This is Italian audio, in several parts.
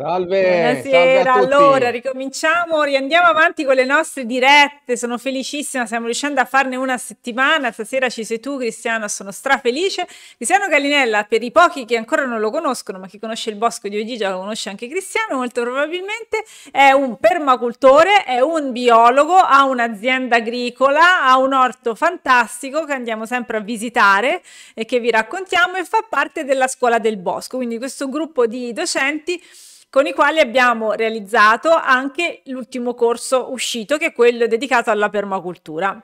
Salve! Buonasera, salve allora ricominciamo, riandiamo avanti con le nostre dirette, sono felicissima, stiamo riuscendo a farne una settimana, stasera ci sei tu Cristiano, sono strafelice. Cristiano Gallinella, per i pochi che ancora non lo conoscono, ma chi conosce il bosco di Oggi già lo conosce anche Cristiano, molto probabilmente è un permacultore, è un biologo, ha un'azienda agricola, ha un orto fantastico che andiamo sempre a visitare e che vi raccontiamo e fa parte della scuola del bosco, quindi questo gruppo di docenti con i quali abbiamo realizzato anche l'ultimo corso uscito, che è quello dedicato alla permacultura.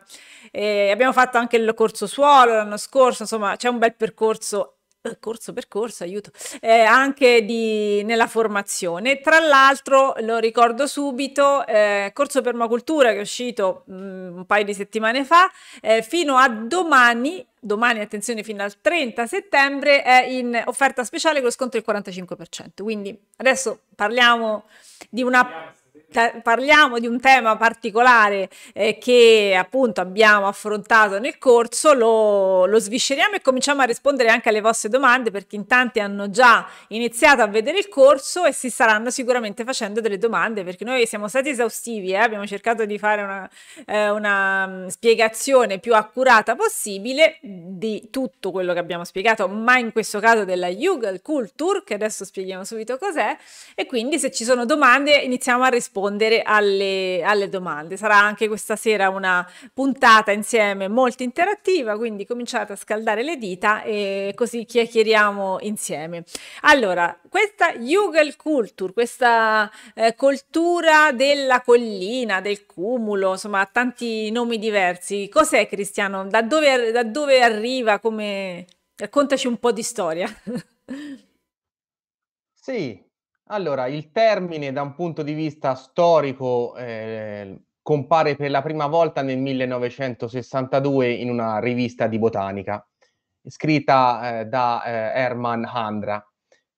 Eh, abbiamo fatto anche il corso suolo l'anno scorso, insomma c'è un bel percorso corso per corso, aiuto, eh, anche di, nella formazione. Tra l'altro, lo ricordo subito, eh, corso permacultura che è uscito mh, mm, un paio di settimane fa, eh, fino a domani, domani attenzione fino al 30 settembre, è in offerta speciale con lo sconto del 45%. Quindi adesso parliamo di una parliamo di un tema particolare eh, che appunto abbiamo affrontato nel corso, lo, lo svisceriamo e cominciamo a rispondere anche alle vostre domande perché in tanti hanno già iniziato a vedere il corso e si staranno sicuramente facendo delle domande perché noi siamo stati esaustivi, eh, abbiamo cercato di fare una, eh, una mm, spiegazione più accurata possibile di tutto quello che abbiamo spiegato, ma in questo caso della Yugal Culture, che adesso spieghiamo subito cos'è, e quindi se ci sono domande iniziamo a rispondere rispondere alle, alle domande. Sarà anche questa sera una puntata insieme molto interattiva, quindi cominciate a scaldare le dita e così chiacchieriamo insieme. Allora, questa Jugel Culture, questa eh, cultura della collina, del cumulo, insomma, ha tanti nomi diversi. Cos'è Cristiano? Da dove, da dove arriva? Come... Raccontaci un po' di storia. Sì, allora, il termine da un punto di vista storico eh, compare per la prima volta nel 1962 in una rivista di botanica, scritta eh, da eh, Herman Handra.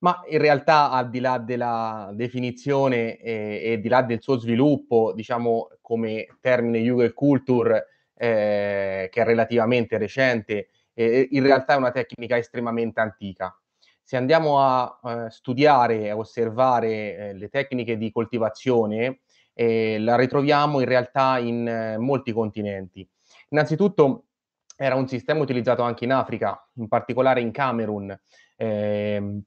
Ma in realtà, al di là della definizione eh, e, e di là del suo sviluppo, diciamo come termine Jugendkultur, eh, che è relativamente recente, eh, in realtà è una tecnica estremamente antica se andiamo a eh, studiare e a osservare eh, le tecniche di coltivazione, eh, la ritroviamo in realtà in eh, molti continenti. Innanzitutto era un sistema utilizzato anche in Africa, in particolare in Camerun, ehm,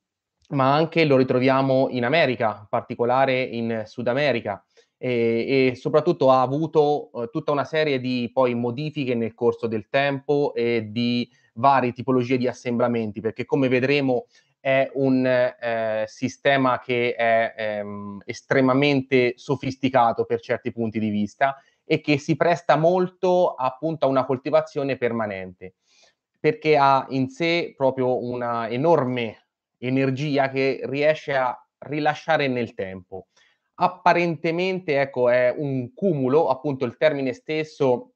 ma anche lo ritroviamo in America, in particolare in Sud America e soprattutto ha avuto eh, tutta una serie di poi modifiche nel corso del tempo e di varie tipologie di assemblamenti, perché come vedremo è un eh, sistema che è ehm, estremamente sofisticato per certi punti di vista e che si presta molto appunto a una coltivazione permanente, perché ha in sé proprio una enorme energia che riesce a rilasciare nel tempo. Apparentemente, ecco, è un cumulo, appunto il termine stesso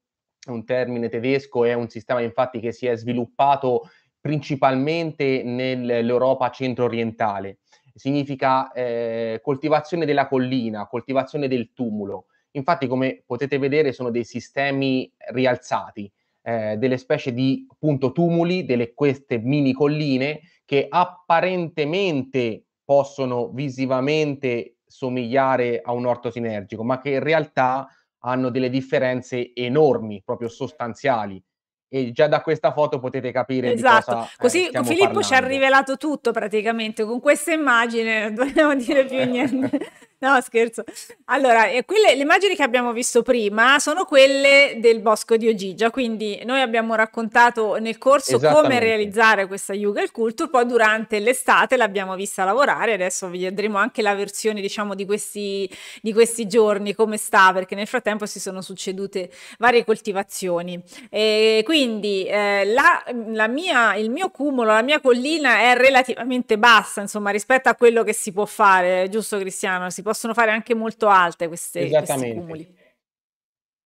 è un termine tedesco, è un sistema infatti che si è sviluppato principalmente nell'Europa centro-orientale. Significa eh, coltivazione della collina, coltivazione del tumulo. Infatti, come potete vedere, sono dei sistemi rialzati, eh, delle specie di appunto tumuli, delle queste mini colline che apparentemente possono visivamente somigliare a un orto sinergico, ma che in realtà hanno delle differenze enormi, proprio sostanziali, e già da questa foto potete capire esatto. Eh, Così eh, Filippo parlando. ci ha rivelato tutto praticamente, con questa immagine non dobbiamo dire più niente. No, scherzo. Allora, eh, quelle, le immagini che abbiamo visto prima sono quelle del bosco di Ogigia, quindi noi abbiamo raccontato nel corso come realizzare questa Yuga il Culture, poi durante l'estate l'abbiamo vista lavorare, adesso vi vedremo anche la versione diciamo di questi, di questi giorni, come sta, perché nel frattempo si sono succedute varie coltivazioni. E quindi eh, la, la mia, il mio cumulo, la mia collina è relativamente bassa, insomma, rispetto a quello che si può fare, giusto Cristiano? Si possono fare anche molto alte queste, questi cumuli.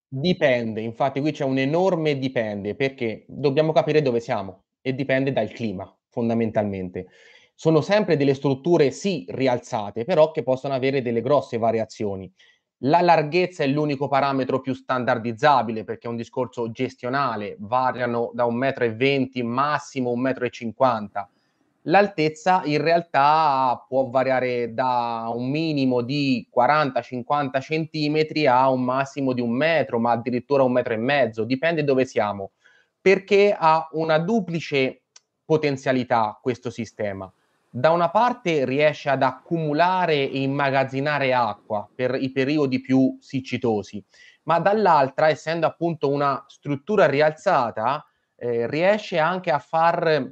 Dipende, infatti qui c'è un enorme dipende perché dobbiamo capire dove siamo e dipende dal clima fondamentalmente. Sono sempre delle strutture sì rialzate, però che possono avere delle grosse variazioni. La larghezza è l'unico parametro più standardizzabile perché è un discorso gestionale, variano da 1,20 m massimo 1,50 m L'altezza in realtà può variare da un minimo di 40-50 centimetri a un massimo di un metro, ma addirittura un metro e mezzo, dipende dove siamo, perché ha una duplice potenzialità questo sistema. Da una parte riesce ad accumulare e immagazzinare acqua per i periodi più siccitosi, ma dall'altra, essendo appunto una struttura rialzata, eh, riesce anche a far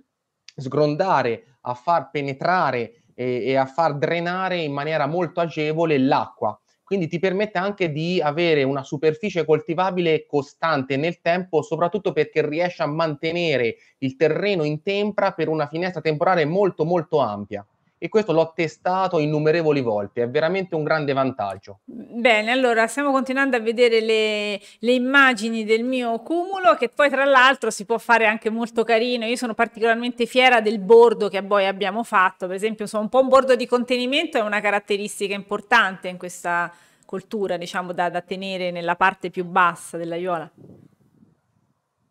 sgrondare, a far penetrare e, e a far drenare in maniera molto agevole l'acqua. Quindi ti permette anche di avere una superficie coltivabile costante nel tempo, soprattutto perché riesce a mantenere il terreno in tempra per una finestra temporale molto molto ampia e questo l'ho testato innumerevoli volte, è veramente un grande vantaggio. Bene, allora stiamo continuando a vedere le, le, immagini del mio cumulo che poi tra l'altro si può fare anche molto carino, io sono particolarmente fiera del bordo che poi abbiamo fatto, per esempio so, un po' un bordo di contenimento, è una caratteristica importante in questa coltura diciamo da, da tenere nella parte più bassa dell'aiola.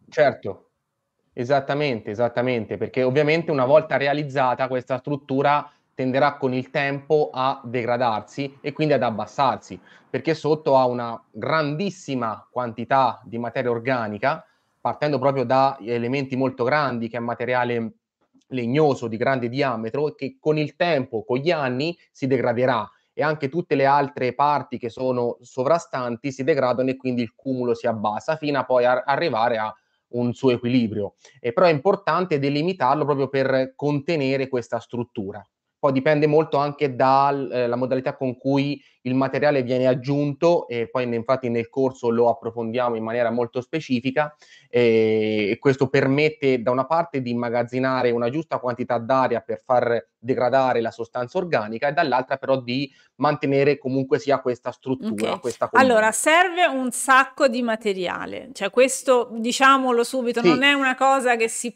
Certo, Esattamente, esattamente, perché ovviamente una volta realizzata questa struttura tenderà con il tempo a degradarsi e quindi ad abbassarsi, perché sotto ha una grandissima quantità di materia organica, partendo proprio da elementi molto grandi, che è materiale legnoso di grande diametro, che con il tempo, con gli anni, si degraderà e anche tutte le altre parti che sono sovrastanti si degradano e quindi il cumulo si abbassa fino a poi a arrivare a un suo equilibrio. E però è importante delimitarlo proprio per contenere questa struttura poi dipende molto anche dalla eh, modalità con cui il materiale viene aggiunto e poi infatti nel corso lo approfondiamo in maniera molto specifica eh, e questo permette da una parte di immagazzinare una giusta quantità d'aria per far degradare la sostanza organica e dall'altra però di mantenere comunque sia questa struttura. Okay. Questa allora serve un sacco di materiale, cioè questo diciamolo subito, sì. non è una cosa che si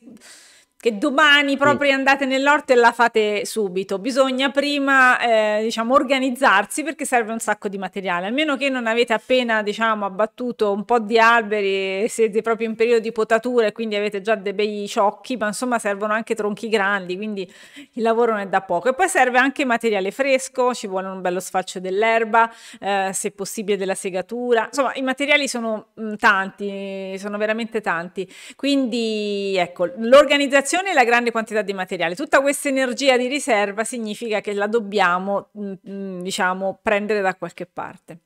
che domani proprio andate nell'orto e la fate subito. Bisogna prima, eh, diciamo, organizzarsi perché serve un sacco di materiale, a meno che non avete appena, diciamo, abbattuto un po' di alberi, siete proprio in periodo di potatura e quindi avete già dei bei ciocchi, ma insomma servono anche tronchi grandi, quindi il lavoro non è da poco. E poi serve anche materiale fresco, ci vuole un bello sfaccio dell'erba, eh, se possibile della segatura. Insomma, i materiali sono mh, mm, tanti, sono veramente tanti. Quindi, ecco, l'organizzazione generazione e la grande quantità di materiale. Tutta questa energia di riserva significa che la dobbiamo, mm, mm, diciamo, prendere da qualche parte.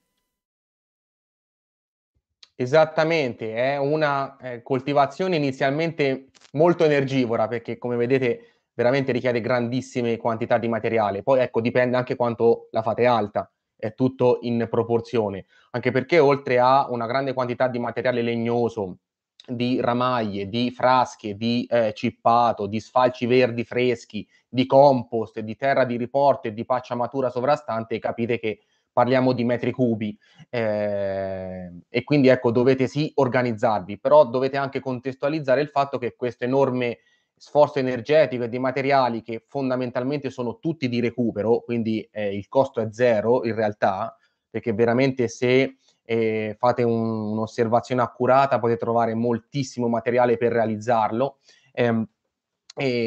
Esattamente, è una eh, coltivazione inizialmente molto energivora perché come vedete veramente richiede grandissime quantità di materiale. Poi ecco, dipende anche quanto la fate alta, è tutto in proporzione, anche perché oltre a una grande quantità di materiale legnoso, di ramaglie, di frasche, di eh, cippato, di sfalci verdi freschi, di compost, di terra di riporto e di pacciamatura sovrastante, capite che parliamo di metri cubi eh, e quindi ecco dovete sì organizzarvi, però dovete anche contestualizzare il fatto che questo enorme sforzo energetico e di materiali che fondamentalmente sono tutti di recupero, quindi eh, il costo è zero in realtà, perché veramente se e fate un, un'osservazione accurata, potete trovare moltissimo materiale per realizzarlo. Eh,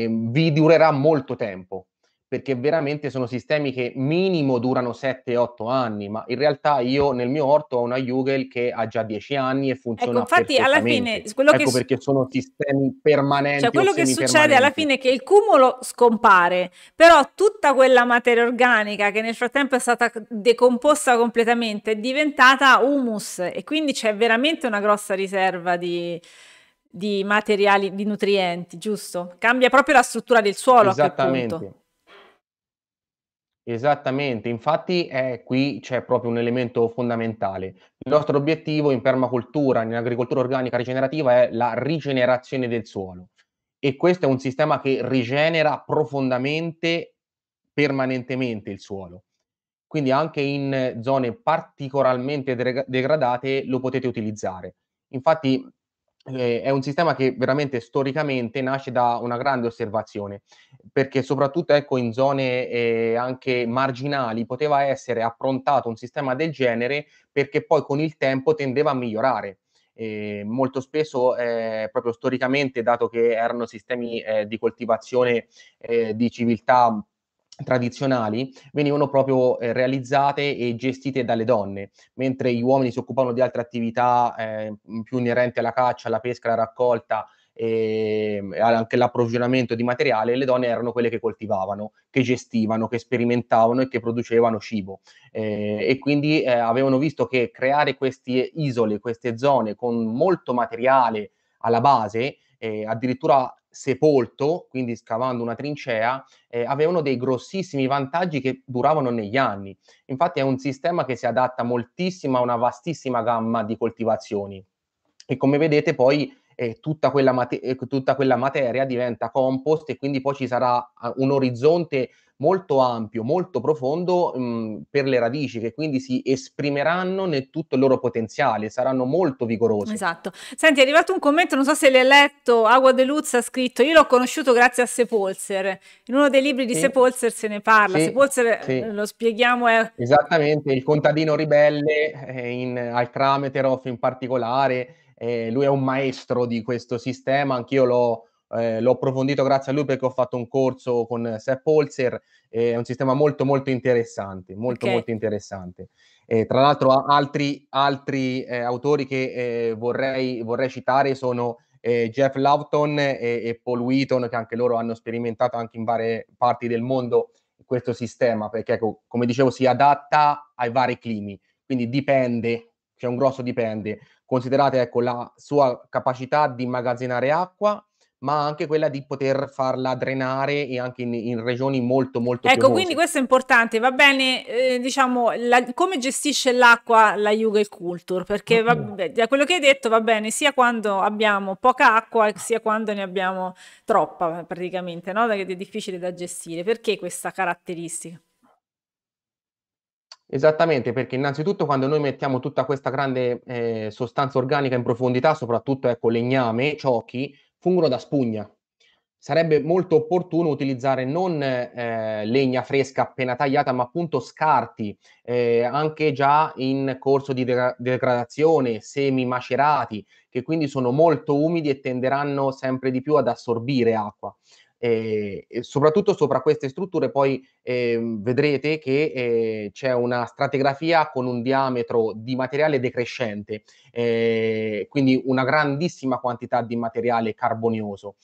vi durerà molto tempo perché veramente sono sistemi che minimo durano 7-8 anni, ma in realtà io nel mio orto ho una Jugel che ha già 10 anni e ecco, funziona ecco, infatti alla fine quello ecco che perché sono sistemi permanenti. Cioè quello che succede alla fine è che il cumulo scompare, però tutta quella materia organica che nel frattempo è stata decomposta completamente è diventata humus e quindi c'è veramente una grossa riserva di di materiali, di nutrienti, giusto? Cambia proprio la struttura del suolo a quel punto. Esattamente, infatti è qui c'è proprio un elemento fondamentale. Il nostro obiettivo in permacultura, in agricoltura organica rigenerativa, è la rigenerazione del suolo e questo è un sistema che rigenera profondamente, permanentemente il suolo. Quindi anche in zone particolarmente degradate lo potete utilizzare. Infatti eh, è un sistema che veramente storicamente nasce da una grande osservazione, perché soprattutto ecco, in zone eh, anche marginali poteva essere approntato un sistema del genere perché poi con il tempo tendeva a migliorare. Eh, molto spesso eh, proprio storicamente, dato che erano sistemi eh, di coltivazione eh, di civiltà tradizionali venivano proprio eh, realizzate e gestite dalle donne, mentre gli uomini si occupavano di altre attività eh, più inerenti alla caccia, alla pesca, alla raccolta ehm, e anche l'approvvigionamento di materiale, le donne erano quelle che coltivavano, che gestivano, che sperimentavano e che producevano cibo. Eh, e quindi eh, avevano visto che creare queste isole, queste zone con molto materiale alla base, eh, addirittura sepolto, quindi scavando una trincea, eh, avevano dei grossissimi vantaggi che duravano negli anni. Infatti è un sistema che si adatta moltissimo a una vastissima gamma di coltivazioni e come vedete poi eh, tutta, quella mate- eh, tutta, quella materia diventa compost e quindi poi ci sarà eh, un orizzonte molto ampio, molto profondo mh, mm, per le radici che quindi si esprimeranno nel tutto il loro potenziale, saranno molto vigorosi. Esatto. Senti, è arrivato un commento, non so se l'hai letto, Agua De Luz ha scritto, io l'ho conosciuto grazie a Sepolzer, in uno dei libri di sì. Sepolzer se ne parla, sì. Sepolzer sì. Eh, lo spieghiamo è... Esattamente, il contadino ribelle eh, in, al Krameterov in particolare, eh, lui è un maestro di questo sistema, anch'io l'ho eh, l'ho approfondito grazie a lui perché ho fatto un corso con Sepp Holzer, è un sistema molto molto interessante, molto okay. molto interessante. Eh, tra l'altro altri, altri eh, autori che eh, vorrei, vorrei, citare sono eh, Jeff Lawton e, e, Paul Wheaton che anche loro hanno sperimentato anche in varie parti del mondo questo sistema perché ecco, come dicevo si adatta ai vari climi, quindi dipende, c'è un grosso dipende. Considerate ecco, la sua capacità di immagazzinare acqua, ma anche quella di poter farla drenare e anche in, in regioni molto molto ecco piovose. quindi questo è importante va bene eh, diciamo la, come gestisce l'acqua la Jugel Culture perché va, da quello che hai detto va bene sia quando abbiamo poca acqua sia quando ne abbiamo troppa praticamente no? che è difficile da gestire perché questa caratteristica? Esattamente, perché innanzitutto quando noi mettiamo tutta questa grande eh, sostanza organica in profondità, soprattutto ecco, legname, ciocchi, fungono da spugna. Sarebbe molto opportuno utilizzare non eh, legna fresca appena tagliata, ma appunto scarti, eh, anche già in corso di de- degradazione, semi macerati, che quindi sono molto umidi e tenderanno sempre di più ad assorbire acqua e, soprattutto sopra queste strutture poi ehm, vedrete che eh, c'è una stratigrafia con un diametro di materiale decrescente, eh, quindi una grandissima quantità di materiale carbonioso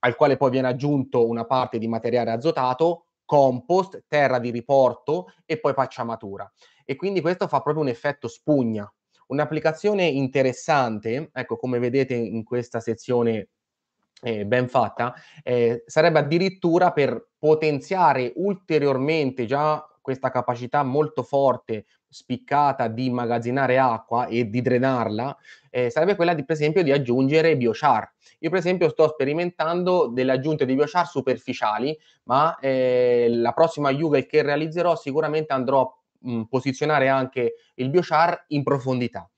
al quale poi viene aggiunto una parte di materiale azotato, compost, terra di riporto e poi pacciamatura. E quindi questo fa proprio un effetto spugna. Un'applicazione interessante, ecco come vedete in questa sezione eh, ben fatta, eh, sarebbe addirittura per potenziare ulteriormente già questa capacità molto forte, spiccata di immagazzinare acqua e di drenarla, eh, sarebbe quella di, per esempio di aggiungere biochar. Io per esempio sto sperimentando delle aggiunte di biochar superficiali, ma eh, la prossima Jugal che realizzerò sicuramente andrò a mh, posizionare anche il biochar in profondità.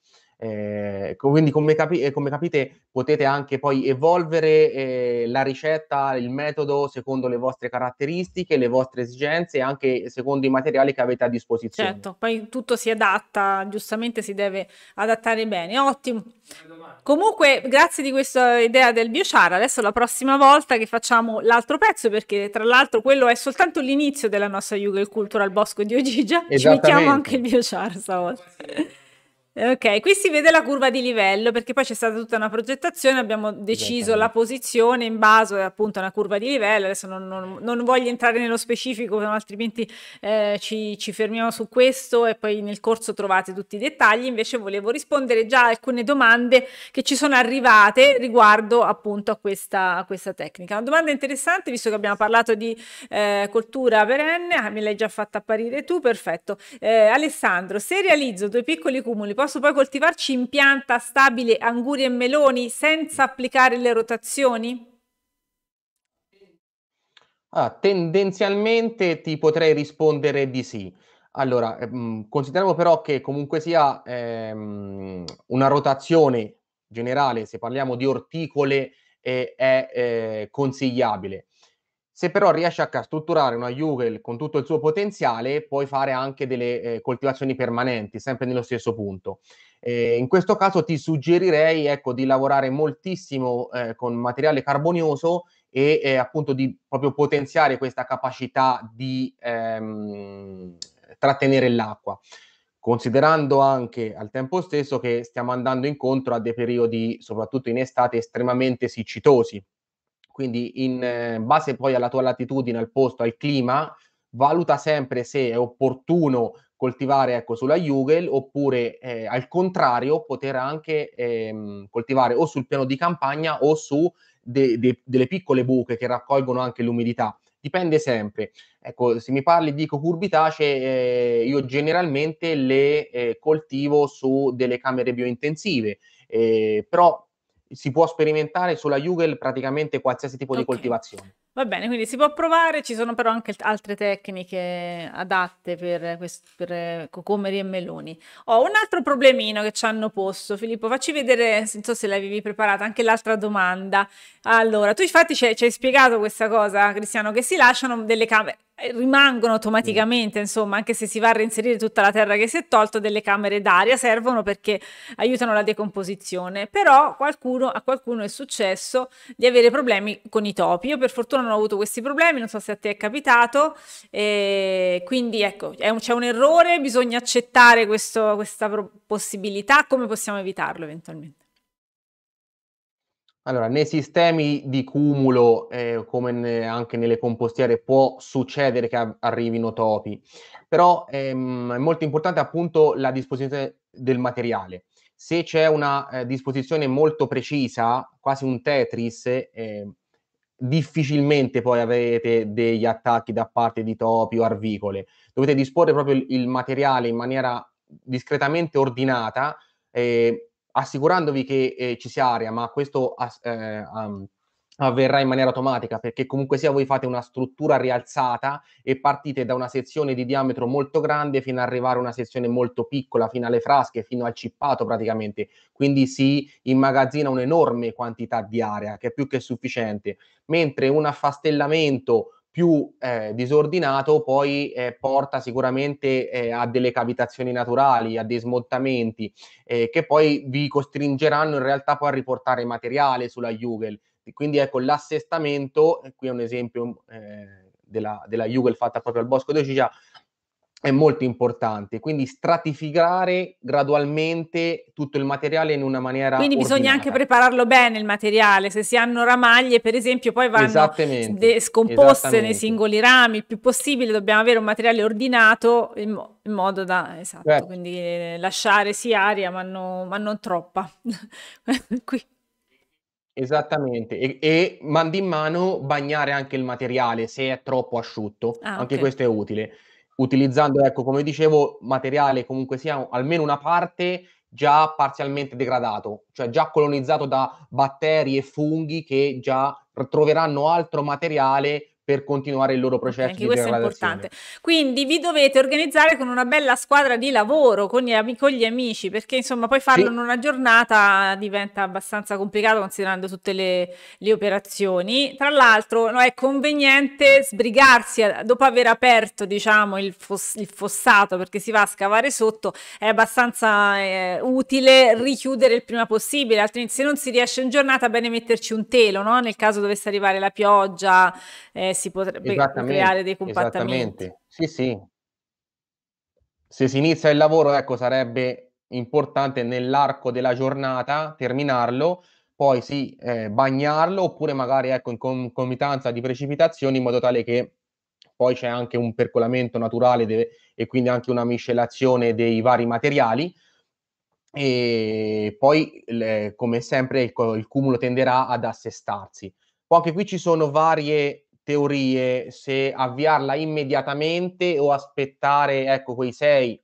Eh, quindi come, capi- eh, come, capite potete anche poi evolvere eh, la ricetta, il metodo secondo le vostre caratteristiche, le vostre esigenze e anche secondo i materiali che avete a disposizione. Certo, poi tutto si adatta, giustamente si deve adattare bene. Ottimo. Comunque grazie di questa idea del biochar, adesso la prossima volta che facciamo l'altro pezzo perché tra l'altro quello è soltanto l'inizio della nostra Yugel Cultural Bosco di Ogigia, ci mettiamo anche il biochar stavolta. Ok, qui si vede la curva di livello perché poi c'è stata tutta una progettazione, abbiamo deciso la posizione in base appunto a una curva di livello, adesso non, non, non voglio entrare nello specifico, altrimenti eh, ci, ci, fermiamo su questo e poi nel corso trovate tutti i dettagli, invece volevo rispondere già a alcune domande che ci sono arrivate riguardo appunto a questa, a questa tecnica. Una domanda interessante, visto che abbiamo parlato di eh, coltura perenne, ah, me l'hai già fatta apparire tu, perfetto. Eh, Alessandro, se realizzo due piccoli cumuli, posso poi coltivarci in pianta stabile anguri e meloni senza applicare le rotazioni? Ah, tendenzialmente ti potrei rispondere di sì. Allora, ehm, consideriamo però che comunque sia ehm, una rotazione generale, se parliamo di orticole, eh, è eh, consigliabile. Se però riesce a strutturare una Juve con tutto il suo potenziale, puoi fare anche delle eh, coltivazioni permanenti, sempre nello stesso punto. Eh, in questo caso ti suggerirei ecco, di lavorare moltissimo eh, con materiale carbonioso e eh, appunto di proprio potenziare questa capacità di ehm, trattenere l'acqua, considerando anche al tempo stesso che stiamo andando incontro a dei periodi, soprattutto in estate, estremamente siccitosi quindi in eh, base poi alla tua latitudine, al posto, al clima, valuta sempre se è opportuno coltivare ecco, sulla Jugel oppure eh, al contrario poter anche ehm, coltivare o sul piano di campagna o su de- de- delle piccole buche che raccolgono anche l'umidità. Dipende sempre. Ecco, se mi parli di cucurbitace, eh, io generalmente le eh, coltivo su delle camere biointensive, eh, però si può sperimentare sulla Jugel praticamente qualsiasi tipo okay. di coltivazione. Va bene, quindi si può provare, ci sono però anche altre tecniche adatte per, per cocomeri e meloni. Ho oh, un altro problemino che ci hanno posto, Filippo, facci vedere, non so se l'avevi preparata, anche l'altra domanda. Allora, tu infatti ci hai spiegato questa cosa, Cristiano, che si lasciano delle camere, eh, rimangono automaticamente, mm. insomma, anche se si va a reinserire tutta la terra che si è tolto, delle camere d'aria servono perché aiutano la decomposizione. Però qualcuno, a qualcuno è successo di avere problemi con i topi. Io per fortuna non ho avuto questi problemi, non so se a te è capitato, e eh, quindi ecco, un, c'è un errore, bisogna accettare questo, questa possibilità, come possiamo evitarlo eventualmente? Allora, nei sistemi di cumulo, eh, come ne, anche nelle compostiere, può succedere che arrivino topi, però ehm, è molto importante appunto la disposizione del materiale. Se c'è una eh, disposizione molto precisa, quasi un Tetris, eh, difficilmente poi avrete degli attacchi da parte di topi o arvicole. Dovete disporre proprio il, il materiale in maniera discretamente ordinata, eh, assicurandovi che eh, ci sia aria, ma questo eh, um, avverrà in maniera automatica perché comunque sia voi fate una struttura rialzata e partite da una sezione di diametro molto grande fino ad arrivare a una sezione molto piccola fino alle frasche, fino al cippato praticamente quindi si immagazzina un'enorme quantità di area che è più che sufficiente mentre un affastellamento più eh, disordinato poi eh, porta sicuramente eh, a delle cavitazioni naturali, a dei smontamenti eh, che poi vi costringeranno in realtà poi a riportare materiale sulla Jugel quindi ecco l'assestamento, eh, qui è un esempio eh, della, della Jugel fatta proprio al Bosco di Cicia, è molto importante. Quindi stratificare gradualmente tutto il materiale in una maniera. Quindi ordinata. bisogna anche prepararlo bene il materiale. Se si hanno ramaglie, per esempio, poi vanno scomposte nei singoli rami. Il più possibile dobbiamo avere un materiale ordinato in, mo in modo da esatto, certo. quindi eh, lasciare sì aria, ma, no, ma non troppa. Qui. Esattamente, e, e mandi in mano bagnare anche il materiale se è troppo asciutto, Ah, anche ok. questo è utile. Utilizzando, ecco, come dicevo, materiale comunque sia almeno una parte già parzialmente degradato, cioè già colonizzato da batteri e funghi che già troveranno altro materiale per continuare il loro processo okay, di degradazione. Quindi vi dovete organizzare con una bella squadra di lavoro, con gli, amici, con gli amici perché insomma poi farlo sì. in una giornata diventa abbastanza complicato considerando tutte le, le operazioni. Tra l'altro no, è conveniente sbrigarsi dopo aver aperto diciamo, il, fos il, fossato perché si va a scavare sotto, è abbastanza eh, utile richiudere il prima possibile, altrimenti se non si riesce in giornata bene metterci un telo, no? nel caso dovesse arrivare la pioggia. Eh, si potrebbe creare dei compattamenti. Sì, sì. Se si inizia il lavoro, ecco, sarebbe importante nell'arco della giornata terminarlo, poi sì, eh, bagnarlo oppure magari ecco, in concomitanza di precipitazioni in modo tale che poi c'è anche un percolamento naturale deve, e quindi anche una miscelazione dei vari materiali e poi le, come sempre il, il, cumulo tenderà ad assestarsi. Poi anche qui ci sono varie teorie se avviarla immediatamente o aspettare ecco, quei 6-8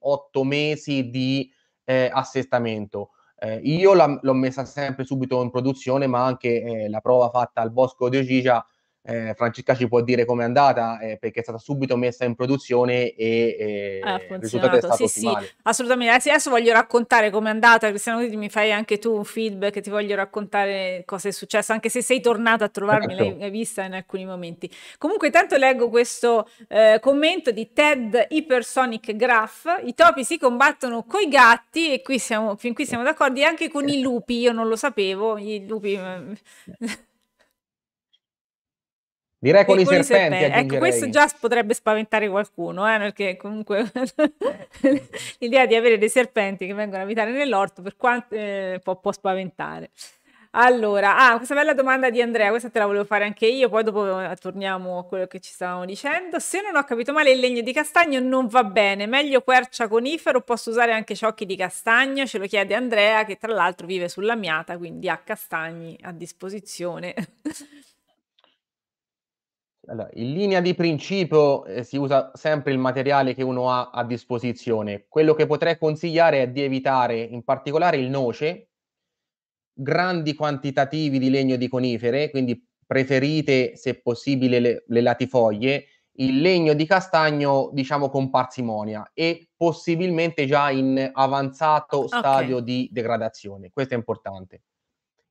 mesi di eh, assestamento. Eh, io la, l'ho messa sempre subito in produzione, ma anche eh, la prova fatta al Bosco di Ogigia eh, Francesca ci può dire com'è andata eh, perché è stata subito messa in produzione e eh, eh il risultato è stato sì, Sì, assolutamente. Anzi, adesso voglio raccontare com'è andata, Cristiano, quindi mi fai anche tu un feedback, ti voglio raccontare cosa è successo, anche se sei tornata a trovarmi, certo. l'hai vista in alcuni momenti. Comunque intanto leggo questo eh, commento di Ted Hypersonic Graph, i topi si combattono coi gatti e qui siamo, fin qui siamo d'accordo, e anche con i lupi, io non lo sapevo, i lupi... Eh, Direi con, e i serpenti. serpenti. Ecco, questo già potrebbe spaventare qualcuno, eh, perché comunque l'idea di avere dei serpenti che vengono a abitare nell'orto per quanto, eh, può, può, spaventare. Allora, ah, questa bella domanda di Andrea, questa te la volevo fare anche io, poi dopo eh, torniamo a quello che ci stavamo dicendo. Se non ho capito male, il legno di castagno non va bene, meglio quercia conifero, posso usare anche ciocchi di castagno, ce lo chiede Andrea che tra l'altro vive sulla Miata, quindi ha castagni a disposizione. Allora, in linea di principio eh, si usa sempre il materiale che uno ha a disposizione. Quello che potrei consigliare è di evitare in particolare il noce, grandi quantitativi di legno di conifere, quindi preferite se possibile le, le latifoglie, il legno di castagno diciamo con parsimonia e possibilmente già in avanzato stadio okay. di degradazione. Questo è importante.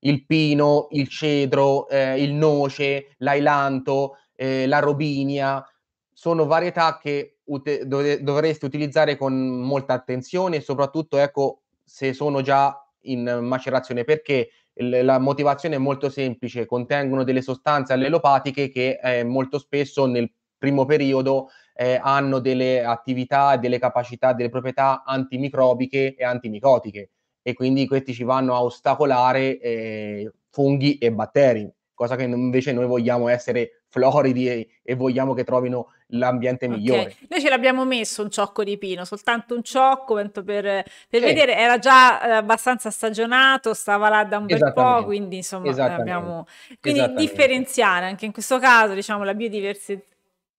Il pino, il cedro, eh, il noce, l'ailanto, eh, la robinia, sono varietà che ut- dov- dovreste utilizzare con molta attenzione, soprattutto ecco, se sono già in macerazione, perché l- la motivazione è molto semplice, contengono delle sostanze allelopatiche che eh, molto spesso nel primo periodo eh, hanno delle attività, delle capacità, delle proprietà antimicrobiche e antimicotiche e quindi questi ci vanno a ostacolare eh, funghi e batteri, cosa che invece noi vogliamo essere floridi e, e vogliamo che trovino l'ambiente migliore. Okay. Noi ce l'abbiamo messo un ciocco di pino, soltanto un ciocco per, per sì. vedere, era già eh, abbastanza stagionato, stava là da un bel po', quindi insomma eh, abbiamo... Quindi differenziare anche in questo caso diciamo la biodiversità.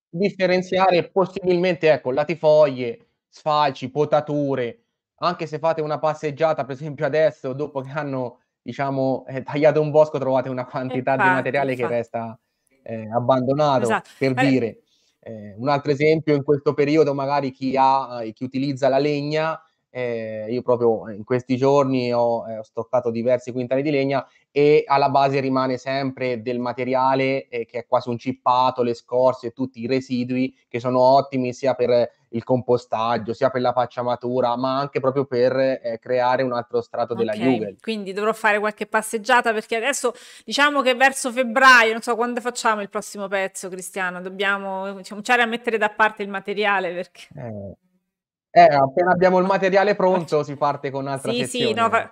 Differenziare possibilmente ecco latifoglie, sfalci, potature, anche se fate una passeggiata per esempio adesso dopo che hanno diciamo eh, tagliato un bosco trovate una quantità infatti, di materiale infatti. che resta eh, abbandonato esatto. per Beh. dire. Eh, un altro esempio in questo periodo magari chi, ha, eh, chi utilizza la legna eh, io proprio eh, in questi giorni ho, eh, ho, stoccato diversi quintali di legna e alla base rimane sempre del materiale eh, che è quasi un cippato, le scorse, tutti i residui che sono ottimi sia per il compostaggio, sia per la pacciamatura, ma anche proprio per eh, creare un altro strato della okay, Juve. Quindi dovrò fare qualche passeggiata perché adesso diciamo che verso febbraio, non so quando facciamo il prossimo pezzo, Cristiano, dobbiamo cominciare diciamo, a mettere da parte il materiale perché... Eh. Eh, appena abbiamo il materiale pronto si parte con un'altra sì, sezione. Sì, no, fa...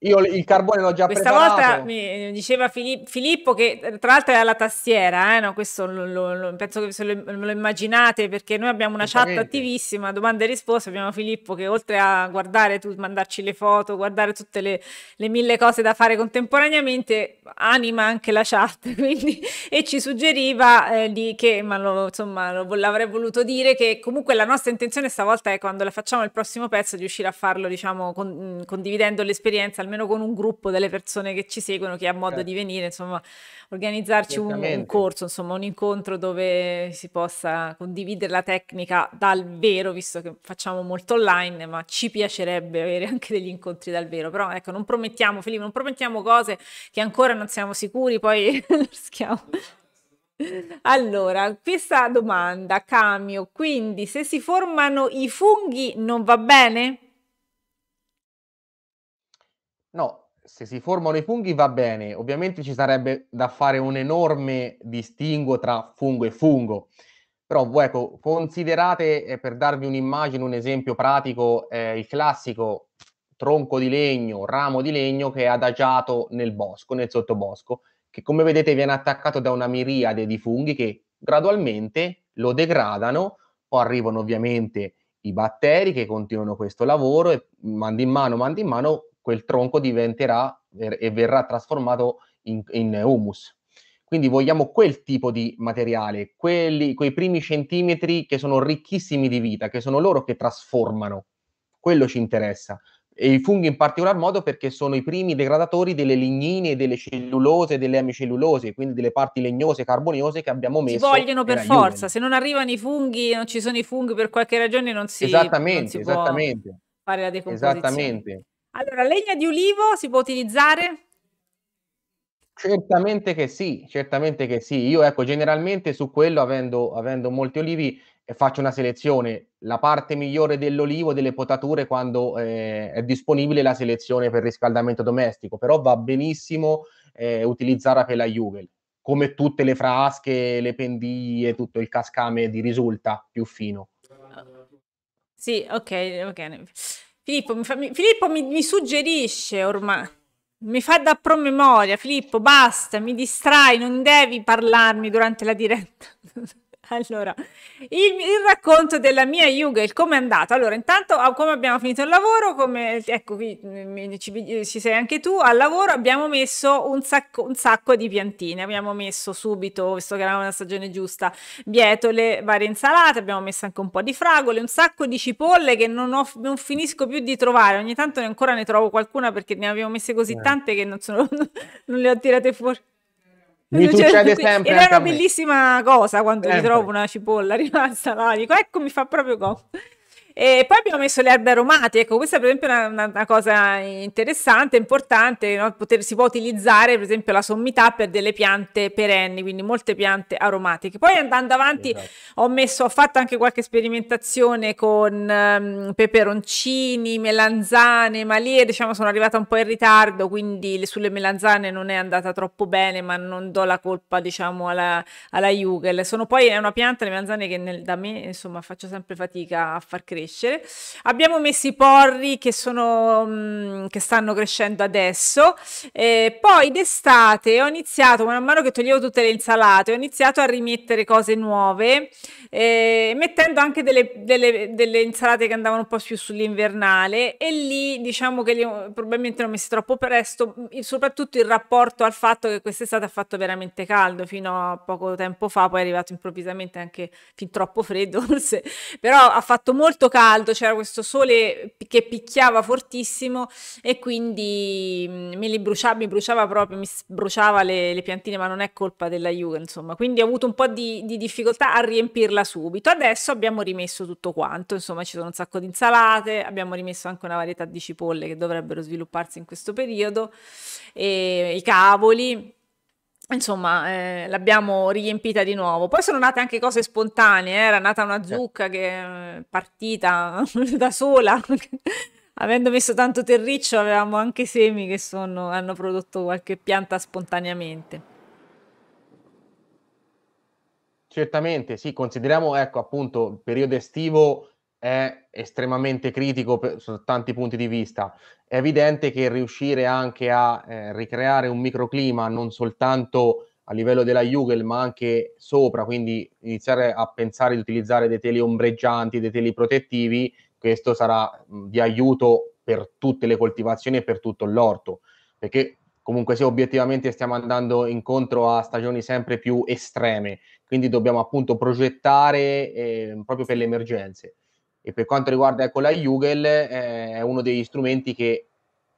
Io il carbone l'ho già Questa preparato. volta mi eh, diceva Filippo che eh, tra l'altro è alla tastiera, eh? no, questo lo, lo, lo, penso che se lo, immaginate perché noi abbiamo una chat attivissima, domande e risposte, abbiamo Filippo che oltre a guardare, tu, mandarci le foto, guardare tutte le, le mille cose da fare contemporaneamente, anima anche la chat quindi, e ci suggeriva eh, di che, ma lo, insomma l'avrei voluto dire, che comunque la nostra intenzione stavolta è quando la facciamo il prossimo pezzo di riuscire a farlo diciamo con, condividendo l'esperienza almeno con un gruppo delle persone che ci seguono, che ha modo certo. di venire, insomma, organizzarci un, un, corso, insomma, un incontro dove si possa condividere la tecnica dal vero, visto che facciamo molto online, ma ci piacerebbe avere anche degli incontri dal vero. Però ecco, non promettiamo, Filippo, non promettiamo cose che ancora non siamo sicuri, poi rischiamo. Allora, questa domanda, Camio, quindi se si formano i funghi non va bene? No, se si formano i funghi va bene, ovviamente ci sarebbe da fare un enorme distinguo tra fungo e fungo, però boh, ecco, considerate, eh, per darvi un'immagine, un esempio pratico, eh, il classico tronco di legno, ramo di legno che è adagiato nel bosco, nel sottobosco, che come vedete viene attaccato da una miriade di funghi che gradualmente lo degradano, poi arrivano ovviamente i batteri che continuano questo lavoro e mandi in mano, mandi in mano, quel tronco diventerà e verrà trasformato in, in humus. Quindi vogliamo quel tipo di materiale, quelli, quei primi centimetri che sono ricchissimi di vita, che sono loro che trasformano. Quello ci interessa. E i funghi in particolar modo perché sono i primi degradatori delle lignine, delle cellulose, delle amicellulose, quindi delle parti legnose, carboniose che abbiamo messo. Si vogliono per forza, se non arrivano i funghi, non ci sono i funghi per qualche ragione non si Esattamente, non si esattamente. fare la decomposizione. Esattamente. Allora, legna di ulivo si può utilizzare? Certamente che sì, certamente che sì. Io ecco, generalmente su quello, avendo, avendo molti olivi, eh, faccio una selezione. La parte migliore dell'olivo, delle potature, quando eh, è disponibile la selezione per riscaldamento domestico, però va benissimo eh, utilizzarla per la Jugel, come tutte le frasche, le pendie, tutto il cascame di risulta più fino. Sì, ok, ok. Filippo, mi, fa, mi, Filippo mi, mi suggerisce ormai. Mi fa da promemoria, Filippo, basta, mi distrai, non devi parlarmi durante la diretta. Allora, il, il, racconto della mia Yugel, come è andata? Allora, intanto ah, come abbiamo finito il lavoro, come, ecco qui mm, ci, eh, ci, sei anche tu, al lavoro abbiamo messo un sacco, un sacco, di piantine, abbiamo messo subito, visto che eravamo nella stagione giusta, bietole, varie insalate, abbiamo messo anche un po' di fragole, un sacco di cipolle che non, ho, non finisco più di trovare, ogni tanto ancora ne trovo qualcuna perché ne abbiamo messe così eh. tante che non, sono, non le ho tirate fuori mi succede, succede sempre. Ed è una bellissima cosa quando sempre. ritrovo una cipolla rimasta là, dico ecco mi fa proprio comodo. E poi abbiamo messo le erbe aromatiche, ecco questa per esempio è una, una, una cosa interessante, importante, no? Poter, si può utilizzare per esempio la sommità per delle piante perenni, quindi molte piante aromatiche. Poi andando avanti esatto. ho, messo, ho fatto anche qualche sperimentazione con um, peperoncini, melanzane, ma lì diciamo sono arrivata un po' in ritardo, quindi le, sulle melanzane non è andata troppo bene, ma non do la colpa diciamo alla, alla Jugel. Sono poi è una pianta, le melanzane che nel, da me insomma faccio sempre fatica a far crescere crescere. Abbiamo messo i porri che, sono, mm, che stanno crescendo adesso. Eh, poi d'estate ho iniziato, man mano che toglievo tutte le insalate, ho iniziato a rimettere cose nuove, eh, mettendo anche delle, delle, delle, insalate che andavano un po' più sull'invernale e lì diciamo che li ho, probabilmente l'ho messi troppo presto, soprattutto in rapporto al fatto che quest'estate ha fatto veramente caldo fino a poco tempo fa, poi è arrivato improvvisamente anche fin troppo freddo forse, però ha fatto molto caldo caldo, c'era questo sole che picchiava fortissimo e quindi me li bruciava, mi bruciava proprio, mi bruciava le, le piantine, ma non è colpa della Juve, insomma. Quindi ho avuto un po' di, di, difficoltà a riempirla subito. Adesso abbiamo rimesso tutto quanto, insomma ci sono un sacco di insalate, abbiamo rimesso anche una varietà di cipolle che dovrebbero svilupparsi in questo periodo, e, i cavoli Insomma, eh, l'abbiamo riempita di nuovo. Poi sono nate anche cose spontanee, eh. era nata una zucca che è eh, partita da sola. Avendo messo tanto terriccio avevamo anche semi che sono, hanno prodotto qualche pianta spontaneamente. Certamente, sì, consideriamo ecco appunto il periodo estivo è estremamente critico per, su tanti punti di vista. È evidente che riuscire anche a eh, ricreare un microclima non soltanto a livello della Jugel, ma anche sopra, quindi iniziare a pensare di utilizzare dei teli ombreggianti, dei teli protettivi, questo sarà di aiuto per tutte le coltivazioni e per tutto l'orto, perché comunque se obiettivamente stiamo andando incontro a stagioni sempre più estreme, quindi dobbiamo appunto progettare eh, proprio per le emergenze. E per quanto riguarda ecco, la Jugel, eh, è uno degli strumenti che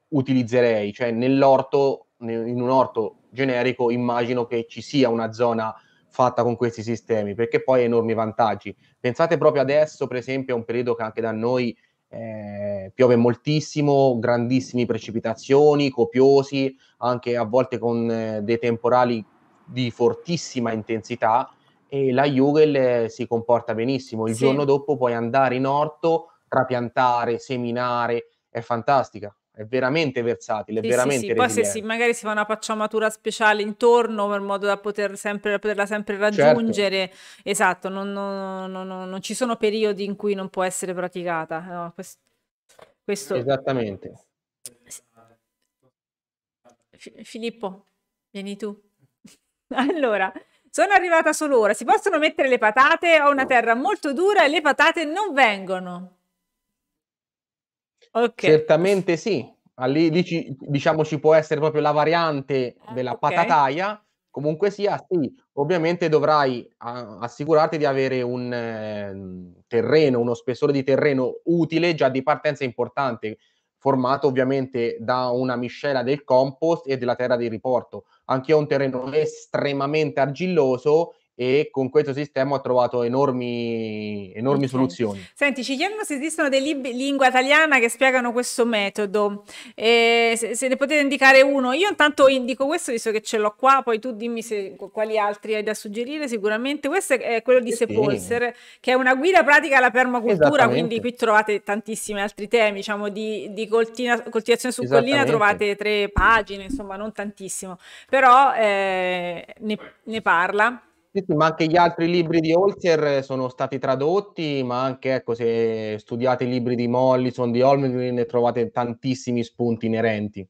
utilizzerei, cioè nell'orto, in un orto generico, immagino che ci sia una zona fatta con questi sistemi, perché poi ha enormi vantaggi. Pensate proprio adesso, per esempio, a un periodo che anche da noi eh, piove moltissimo, grandissime precipitazioni, copiosi, anche a volte con eh, dei temporali di fortissima intensità e la Jugel eh, si comporta benissimo. Il sì. giorno dopo puoi andare in orto, trapiantare, seminare, è fantastica. È veramente versatile, è sì, veramente sì, Poi se si, magari si fa una pacciamatura speciale intorno in modo da poter sempre, poterla sempre certo. raggiungere, certo. esatto, non, non, non, non, ci sono periodi in cui non può essere praticata. Eh, no, questo, questo... Esattamente. F- Filippo, vieni tu. allora, sono arrivata solo ora. Si possono mettere le patate? Ho una terra molto dura e le patate non vengono. Ok. Certamente sì. Lì, lì ci, diciamo ci può essere proprio la variante ah, della okay. patataia. Comunque sia, sì, ovviamente dovrai a, assicurarti di avere un eh, terreno, uno spessore di terreno utile già di partenza importante formato ovviamente da una miscela del compost e della terra di riporto. Anche è un terreno estremamente argilloso e con questo sistema ho trovato enormi, enormi okay. soluzioni. Senti, ci chiedono se esistono dei libri in lingua italiana che spiegano questo metodo, eh, se, se, ne potete indicare uno. Io intanto indico questo visto che ce l'ho qua, poi tu dimmi se, quali altri hai da suggerire. Sicuramente questo è quello di sì, Sepolser, sì. che è una guida pratica alla permacultura, quindi qui trovate tantissimi altri temi, diciamo di, di coltina, coltivazione su collina trovate tre pagine, insomma non tantissimo, però eh, ne, ne parla. Sì, sì, ma anche gli altri libri di Holzer eh, sono stati tradotti, ma anche ecco, se studiate i libri di Mollison, di Holmgren, ne trovate tantissimi spunti inerenti.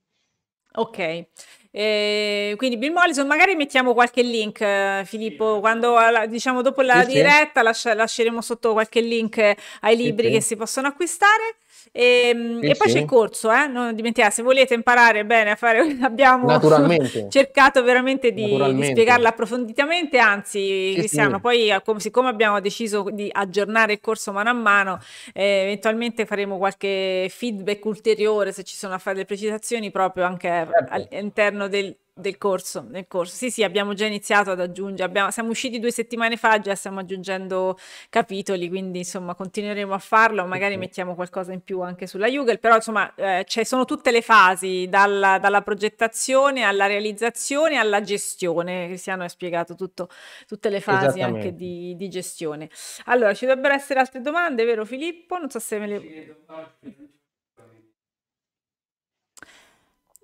Ok, eh, quindi Bill Mollison, magari mettiamo qualche link, eh, Filippo, quando diciamo dopo la sì, diretta lascia, lasceremo sotto qualche link ai libri che si possono acquistare. E, ehm, sì, e poi sì. c'è il corso, eh? non dimenticate, se volete imparare bene a fare, abbiamo cercato veramente di, di spiegarla approfonditamente, anzi sì, Cristiano, poi eh, come, siccome abbiamo deciso di aggiornare il corso mano a mano, eh, eventualmente faremo qualche feedback ulteriore se ci sono a fare delle precisazioni proprio anche certo. all'interno del del corso, del corso. Sì, sì, abbiamo già iniziato ad aggiungere, abbiamo, siamo usciti due settimane fa, già stiamo aggiungendo capitoli, quindi insomma continueremo a farlo, magari okay. mettiamo qualcosa in più anche sulla Jugel, però insomma eh, ci sono tutte le fasi, dalla, dalla, progettazione alla realizzazione alla gestione, Cristiano ha spiegato tutto, tutte le fasi anche di, di, gestione. Allora, ci dovrebbero essere altre domande, vero Filippo? Non so se me le...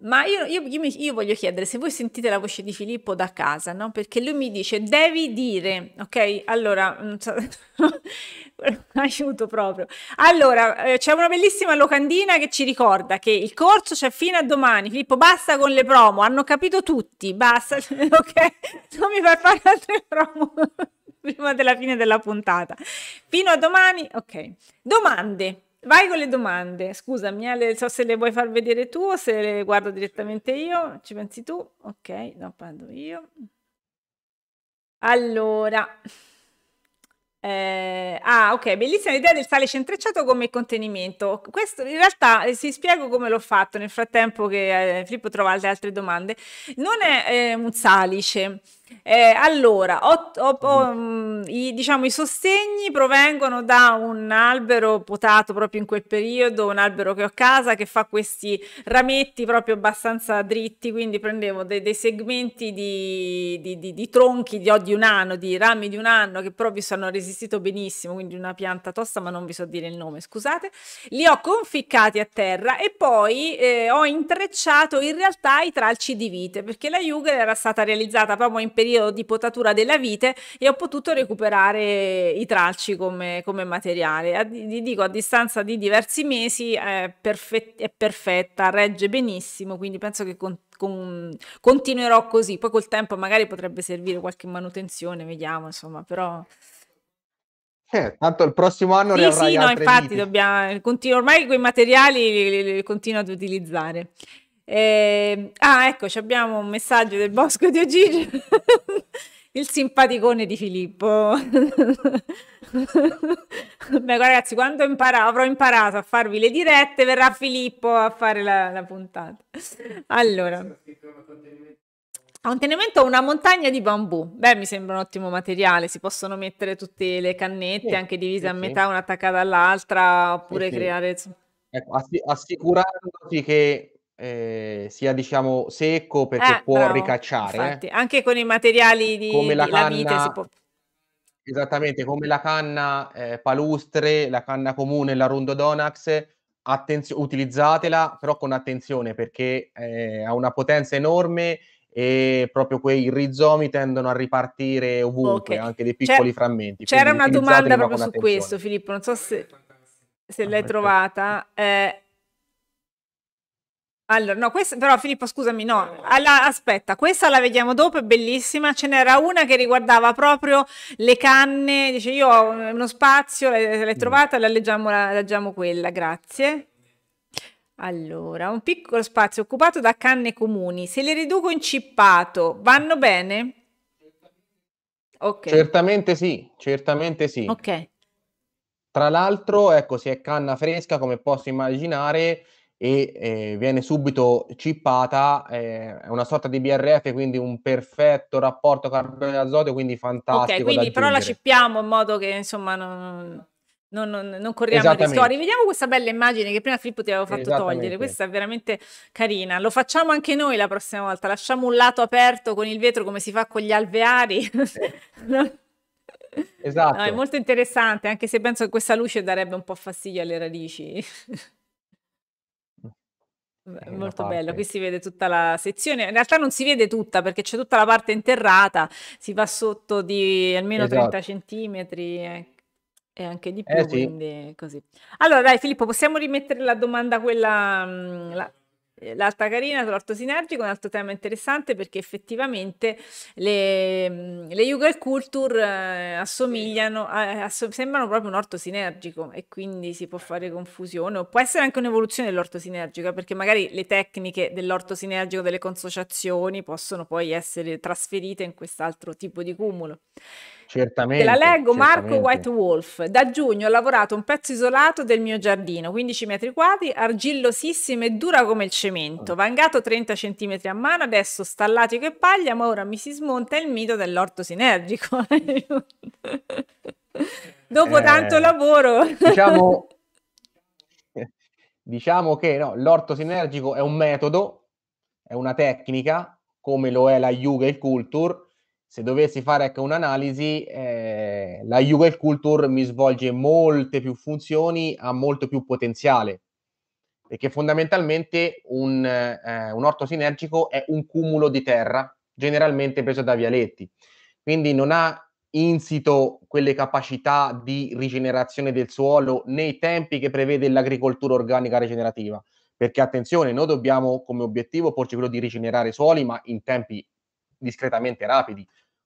Ma io, io, io, io, voglio chiedere se voi sentite la voce di Filippo da casa, no? Perché lui mi dice, devi dire, ok? Allora, non so, aiuto proprio. Allora, eh, c'è una bellissima locandina che ci ricorda che il corso c'è fino a domani. Filippo, basta con le promo, hanno capito tutti, basta, ok? Non mi fai fare altre promo prima della fine della puntata. Fino a domani, ok. Domande. Vai con le domande, scusami, non eh, so se le vuoi far vedere tu o se le guardo direttamente io, ci pensi tu? Ok, no, parlo io. Allora, eh, ah ok, bellissima idea del sale centrecciato come contenimento. Questo in realtà eh, si spiego come l'ho fatto nel frattempo che eh, Filippo trova le altre domande. Non è eh, un salice eh, allora, ho, ho, ho, mm. Mm, i, diciamo, i sostegni provengono da un albero potato proprio in quel periodo, un albero che ho a casa che fa questi rametti proprio abbastanza dritti, quindi prendevo de dei segmenti di, di, di, di tronchi di, di un anno, di rami di un anno che proprio sono resistito benissimo, quindi una pianta tosta, ma non vi so dire il nome, scusate. Li ho conficcati a terra e poi eh, ho intrecciato in realtà i tralci di vite, perché la Juger era stata realizzata proprio in periodo periodo di potatura della vite e ho potuto recuperare i tralci come, come materiale. A, dico, a distanza di diversi mesi è, perfet è perfetta, regge benissimo, quindi penso che con, con, continuerò così. Poi col tempo magari potrebbe servire qualche manutenzione, vediamo, insomma, però... Eh, tanto il prossimo anno sì, sì, no, infatti dobbiamo, continuo, ormai quei materiali li, li, li continuo ad utilizzare. Eh, ah, ecco, abbiamo un messaggio del Bosco di Ogigi, il simpaticone di Filippo. Beh, ragazzi, quando impara, avrò imparato a farvi le dirette, verrà Filippo a fare la, la puntata. Allora, contenimento una montagna di bambù. Beh, mi sembra un ottimo materiale. Si possono mettere tutte le cannette, sì, anche divise sì, a metà, una attaccata all'altra, oppure sì, creare. Ecco, assicurarsi che eh, sia diciamo secco perché eh, può bravo, ricacciare. Eh. Infatti, eh. Anche con i materiali di, come la, di, canna, la si può... Esattamente, come la canna eh, palustre, la canna comune, la rondodonax attenzio- utilizzatela però con attenzione perché eh, ha una potenza enorme e proprio quei rizomi tendono a ripartire ovunque, okay. anche dei piccoli C'è, frammenti. C'era una domanda proprio su questo, Filippo, non so se, se ah, l'hai ah, trovata. Eh, allora, no, questa, però Filippo, scusami, no, alla, aspetta, questa la vediamo dopo, è bellissima, ce n'era una che riguardava proprio le canne, dice io ho uno spazio, l'hai mm. trovata, la leggiamo, la, leggiamo quella, grazie. Allora, un piccolo spazio occupato da canne comuni, se le riduco in cippato, vanno bene? Okay. Certamente sì, certamente sì. Ok. Tra l'altro, ecco, se è canna fresca, come posso immaginare, e eh, viene subito cippata, eh, è una sorta di BRF, quindi un perfetto rapporto carbonio-azoto, quindi fantastico. Ok, quindi però la cippiamo in modo che insomma non, non, non, non corriamo rischi. Rivediamo questa bella immagine che prima Filippo ti avevo fatto togliere, questa è veramente carina. Lo facciamo anche noi la prossima volta, lasciamo un lato aperto con il vetro come si fa con gli alveari. Esatto. No, è molto interessante, anche se penso che questa luce darebbe un po' fastidio alle radici. Eh, molto bello, qui si vede tutta la sezione, in realtà non si vede tutta perché c'è tutta la parte interrata, si va sotto di almeno esatto. 30 centimetri eh, e anche di eh, più, eh sì. quindi così. Allora dai Filippo, possiamo rimettere la domanda quella... Mm, la... Eh, l'alta carina, l'orto sinergico è un altro tema interessante perché effettivamente le, mm, le yugal culture eh, assomigliano, a, eh, asso, sembrano proprio un orto sinergico e quindi si può fare confusione o può essere anche un'evoluzione dell'orto sinergico perché magari le tecniche dell'orto sinergico, delle consociazioni possono poi essere trasferite in quest'altro tipo di cumulo. Certamente. Te la leggo, certamente. Marco White Wolf. Da giugno ho lavorato un pezzo isolato del mio giardino, 15 metri quadri, argillosissima e dura come il cemento, vangato 30 cm a mano, adesso stallato che paglia, ma ora mi si smonta il mito dell'orto sinergico. Dopo eh, tanto lavoro. diciamo, diciamo che no, l'orto sinergico è un metodo, è una tecnica, come lo è la Yuga e il Culture, se dovessi fare ecco, un'analisi, eh, la Juve Culture mi svolge molte più funzioni, ha molto più potenziale, perché fondamentalmente un, eh, un orto sinergico è un cumulo di terra, generalmente preso da vialetti, quindi non ha insito quelle capacità di rigenerazione del suolo nei tempi che prevede l'agricoltura organica rigenerativa. Perché attenzione, noi dobbiamo come obiettivo porci quello di rigenerare suoli, ma in tempi discretamente rapidi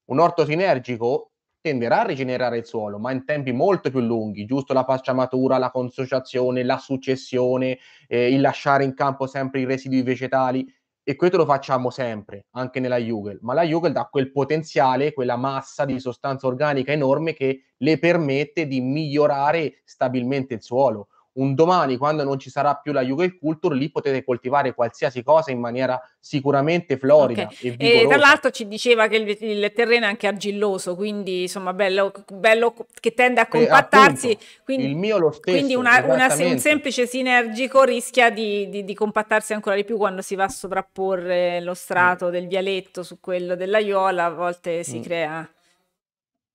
un orto sinergico tenderà a rigenerare il suolo, ma in tempi molto più lunghi, giusto la pacciamatura, la consociazione, la successione, eh, il lasciare in campo sempre i residui vegetali e questo lo facciamo sempre, anche nella Jugel, ma la Jugel dà quel potenziale, quella massa di sostanza organica enorme che le permette di migliorare stabilmente il suolo un domani quando non ci sarà più la UK Culture, lì potete coltivare qualsiasi cosa in maniera sicuramente florida. Okay. E, e, tra l'altro ci diceva che il, il, terreno è anche argilloso, quindi insomma bello, bello che tende a eh, compattarsi. Appunto, quindi, il mio lo stesso. Quindi una, una, un semplice sinergico rischia di, di, di, compattarsi ancora di più quando si va a sovrapporre lo strato mm. del vialetto su quello dell'aiola, a volte si mm. crea...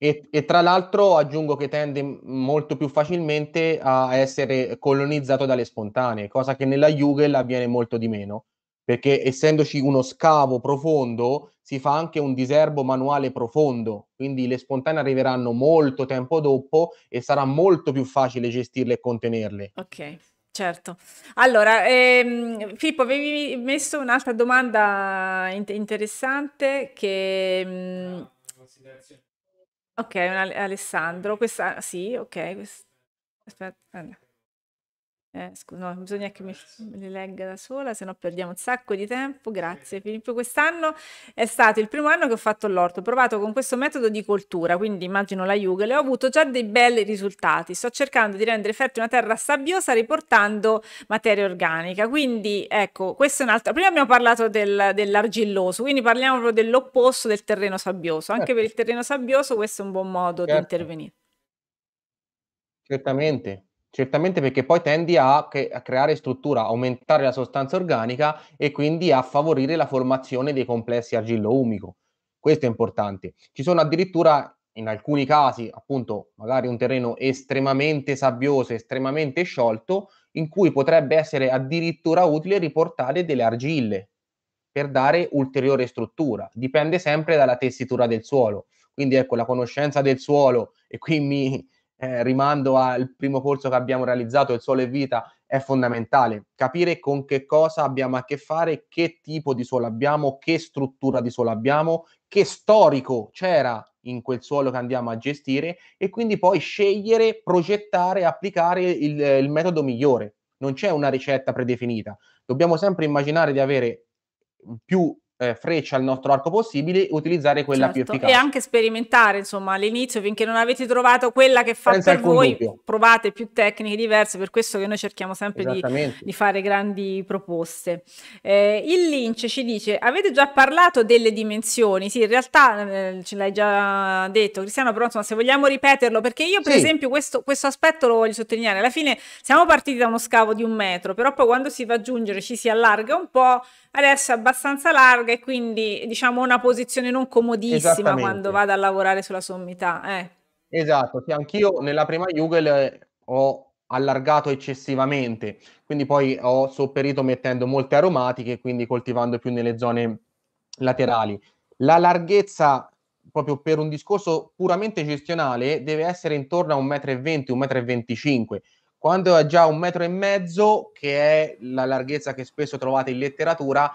E, e, tra l'altro aggiungo che tende molto più facilmente a essere colonizzato dalle spontanee, cosa che nella Jugel avviene molto di meno, perché essendoci uno scavo profondo si fa anche un diserbo manuale profondo, quindi le spontanee arriveranno molto tempo dopo e sarà molto più facile gestirle e contenerle. Ok. Certo. Allora, ehm, Filippo, avevi messo un'altra domanda in- interessante che... Mh, mm, ah, Ok, un Ale Alessandro, questa sì, okay, ques aspetta. Eh, scusa, no, bisogna che mi, me eh, le legga da sola, se no perdiamo un sacco di tempo. Grazie Filippo. Quest'anno è stato il primo anno che ho fatto l'orto, ho provato con questo metodo di coltura, quindi immagino la jughe, e ho avuto già dei belli risultati. Sto cercando di rendere fertile una terra sabbiosa riportando materia organica. Quindi ecco, questo è un altro. Prima abbiamo parlato del, dell'argilloso, quindi parliamo proprio dell'opposto del terreno sabbioso. Anche certo. per il certo. terreno sabbioso questo è un buon modo certo. di intervenire. Certamente. Certamente perché poi tendi a, che, a, creare struttura, aumentare la sostanza organica e quindi a favorire la formazione dei complessi argillo-umico. Questo è importante. Ci sono addirittura in alcuni casi, appunto, magari un terreno estremamente sabbioso, estremamente sciolto, in cui potrebbe essere addirittura utile riportare delle argille per dare ulteriore struttura. Dipende sempre dalla tessitura del suolo. Quindi ecco, la conoscenza del suolo, e qui mi, eh, rimando al primo corso che abbiamo realizzato, il sole e vita, è fondamentale. Capire con che cosa abbiamo a che fare, che tipo di suolo abbiamo, che struttura di suolo abbiamo, che storico c'era in quel suolo che andiamo a gestire e quindi poi scegliere, progettare, applicare il, il metodo migliore. Non c'è una ricetta predefinita. Dobbiamo sempre immaginare di avere più eh, freccia al nostro arco possibile, utilizzare quella certo. più efficace. E anche sperimentare, insomma, all'inizio, finché non avete trovato quella che fa Senza per voi, dubbio. provate più tecniche diverse, per questo che noi cerchiamo sempre di, di, fare grandi proposte. Eh, il Lynch ci dice, avete già parlato delle dimensioni? Sì, in realtà eh, ce l'hai già detto, Cristiano, però insomma, se vogliamo ripeterlo, perché io per sì. esempio questo, questo aspetto lo voglio sottolineare, alla fine siamo partiti da uno scavo di un metro, però poi quando si va a giungere ci si allarga un po', adesso è abbastanza larga, che quindi diciamo una posizione non comodissima quando vado a lavorare sulla sommità. Eh. Esatto, sì, anch'io nella prima Jugel eh, ho allargato eccessivamente, quindi poi ho sopperito mettendo molte aromatiche, quindi coltivando più nelle zone laterali. La larghezza, proprio per un discorso puramente gestionale, deve essere intorno a 1,20 m, 1,25 m. Quando è già un metro e mezzo, che è la larghezza che spesso trovate in letteratura,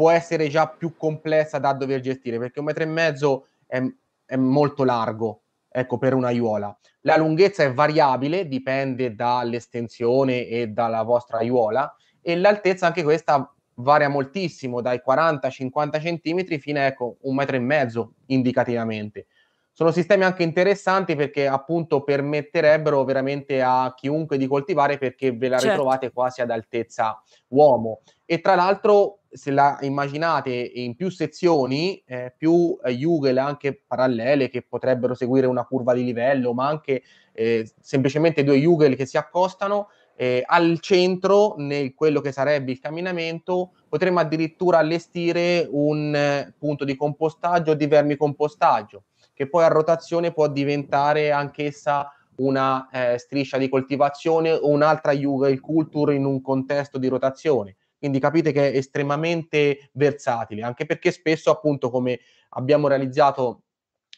può essere già più complessa da dover gestire perché un metro e mezzo è, è molto largo ecco, per una aiuola. La lunghezza è variabile, dipende dall'estensione e dalla vostra aiuola e l'altezza anche questa varia moltissimo dai 40-50 cm fino a ecco, un metro e mezzo indicativamente sono sistemi anche interessanti perché appunto permetterebbero veramente a chiunque di coltivare perché ve la certo. ritrovate quasi ad altezza uomo e tra l'altro se la immaginate in più sezioni eh, più eh, jughe anche parallele che potrebbero seguire una curva di livello ma anche eh, semplicemente due jughe che si accostano eh, al centro, nel quello che sarebbe il camminamento, potremmo addirittura allestire un eh, punto di compostaggio o di vermicompostaggio che poi a rotazione può diventare anch'essa una eh, striscia di coltivazione o un'altra yugel Culture in un contesto di rotazione. Quindi capite che è estremamente versatile, anche perché spesso, appunto, come abbiamo realizzato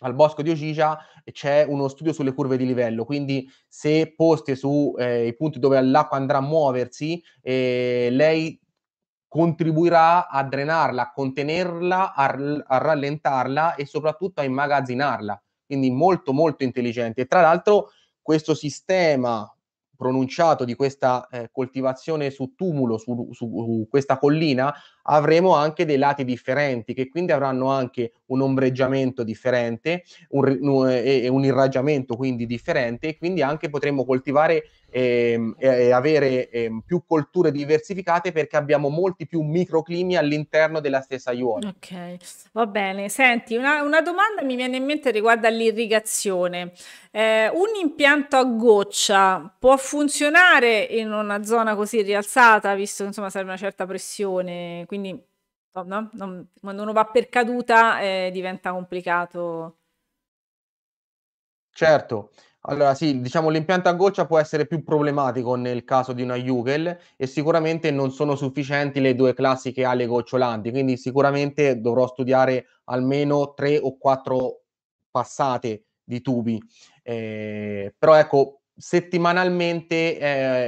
al Bosco di Ogigia, c'è uno studio sulle curve di livello, quindi se poste sui eh, punti dove l'acqua andrà a muoversi, eh, lei contribuirà a drenarla, a contenerla, a, a rallentarla e soprattutto a immagazzinarla. Quindi molto molto intelligente. E tra l'altro questo sistema pronunciato di questa eh, coltivazione su tumulo, su, su, su, questa collina, avremo anche dei lati differenti che quindi avranno anche un ombreggiamento differente un, un, eh, e un irraggiamento quindi differente e quindi anche potremo coltivare Ehm, e, e avere e, ehm, più colture diversificate perché abbiamo molti più microclimi all'interno della stessa aiuola. Ok, va bene. Senti, una, una domanda mi viene in mente riguardo all'irrigazione. Eh, un impianto a goccia può funzionare in una zona così rialzata, visto che insomma serve una certa pressione, quindi no, non, quando uno va per caduta eh, diventa complicato. Certo, allora sì, diciamo l'impianto a goccia può essere più problematico nel caso di una Jugel e sicuramente non sono sufficienti le due classiche ali gocciolanti, quindi sicuramente dovrò studiare almeno tre o quattro passate di tubi. Eh, però ecco, settimanalmente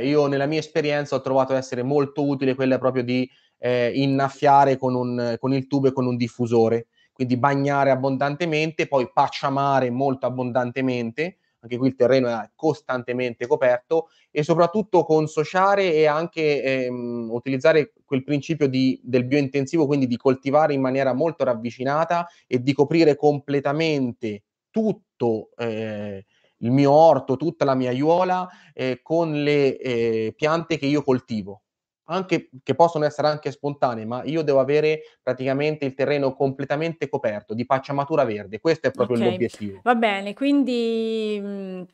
eh, io nella mia esperienza ho trovato essere molto utile quella proprio di eh, innaffiare con, un, con il tubo e con un diffusore, quindi bagnare abbondantemente, poi pacciamare molto abbondantemente anche qui il terreno è costantemente coperto e soprattutto consociare e anche ehm, utilizzare quel principio di, del biointensivo, quindi di coltivare in maniera molto ravvicinata e di coprire completamente tutto eh, il mio orto, tutta la mia aiuola eh, con le eh, piante che io coltivo anche, che possono essere anche spontanee, ma io devo avere praticamente il terreno completamente coperto di pacciamatura verde. Questo è proprio okay. l'obiettivo. Va bene, quindi mhmm,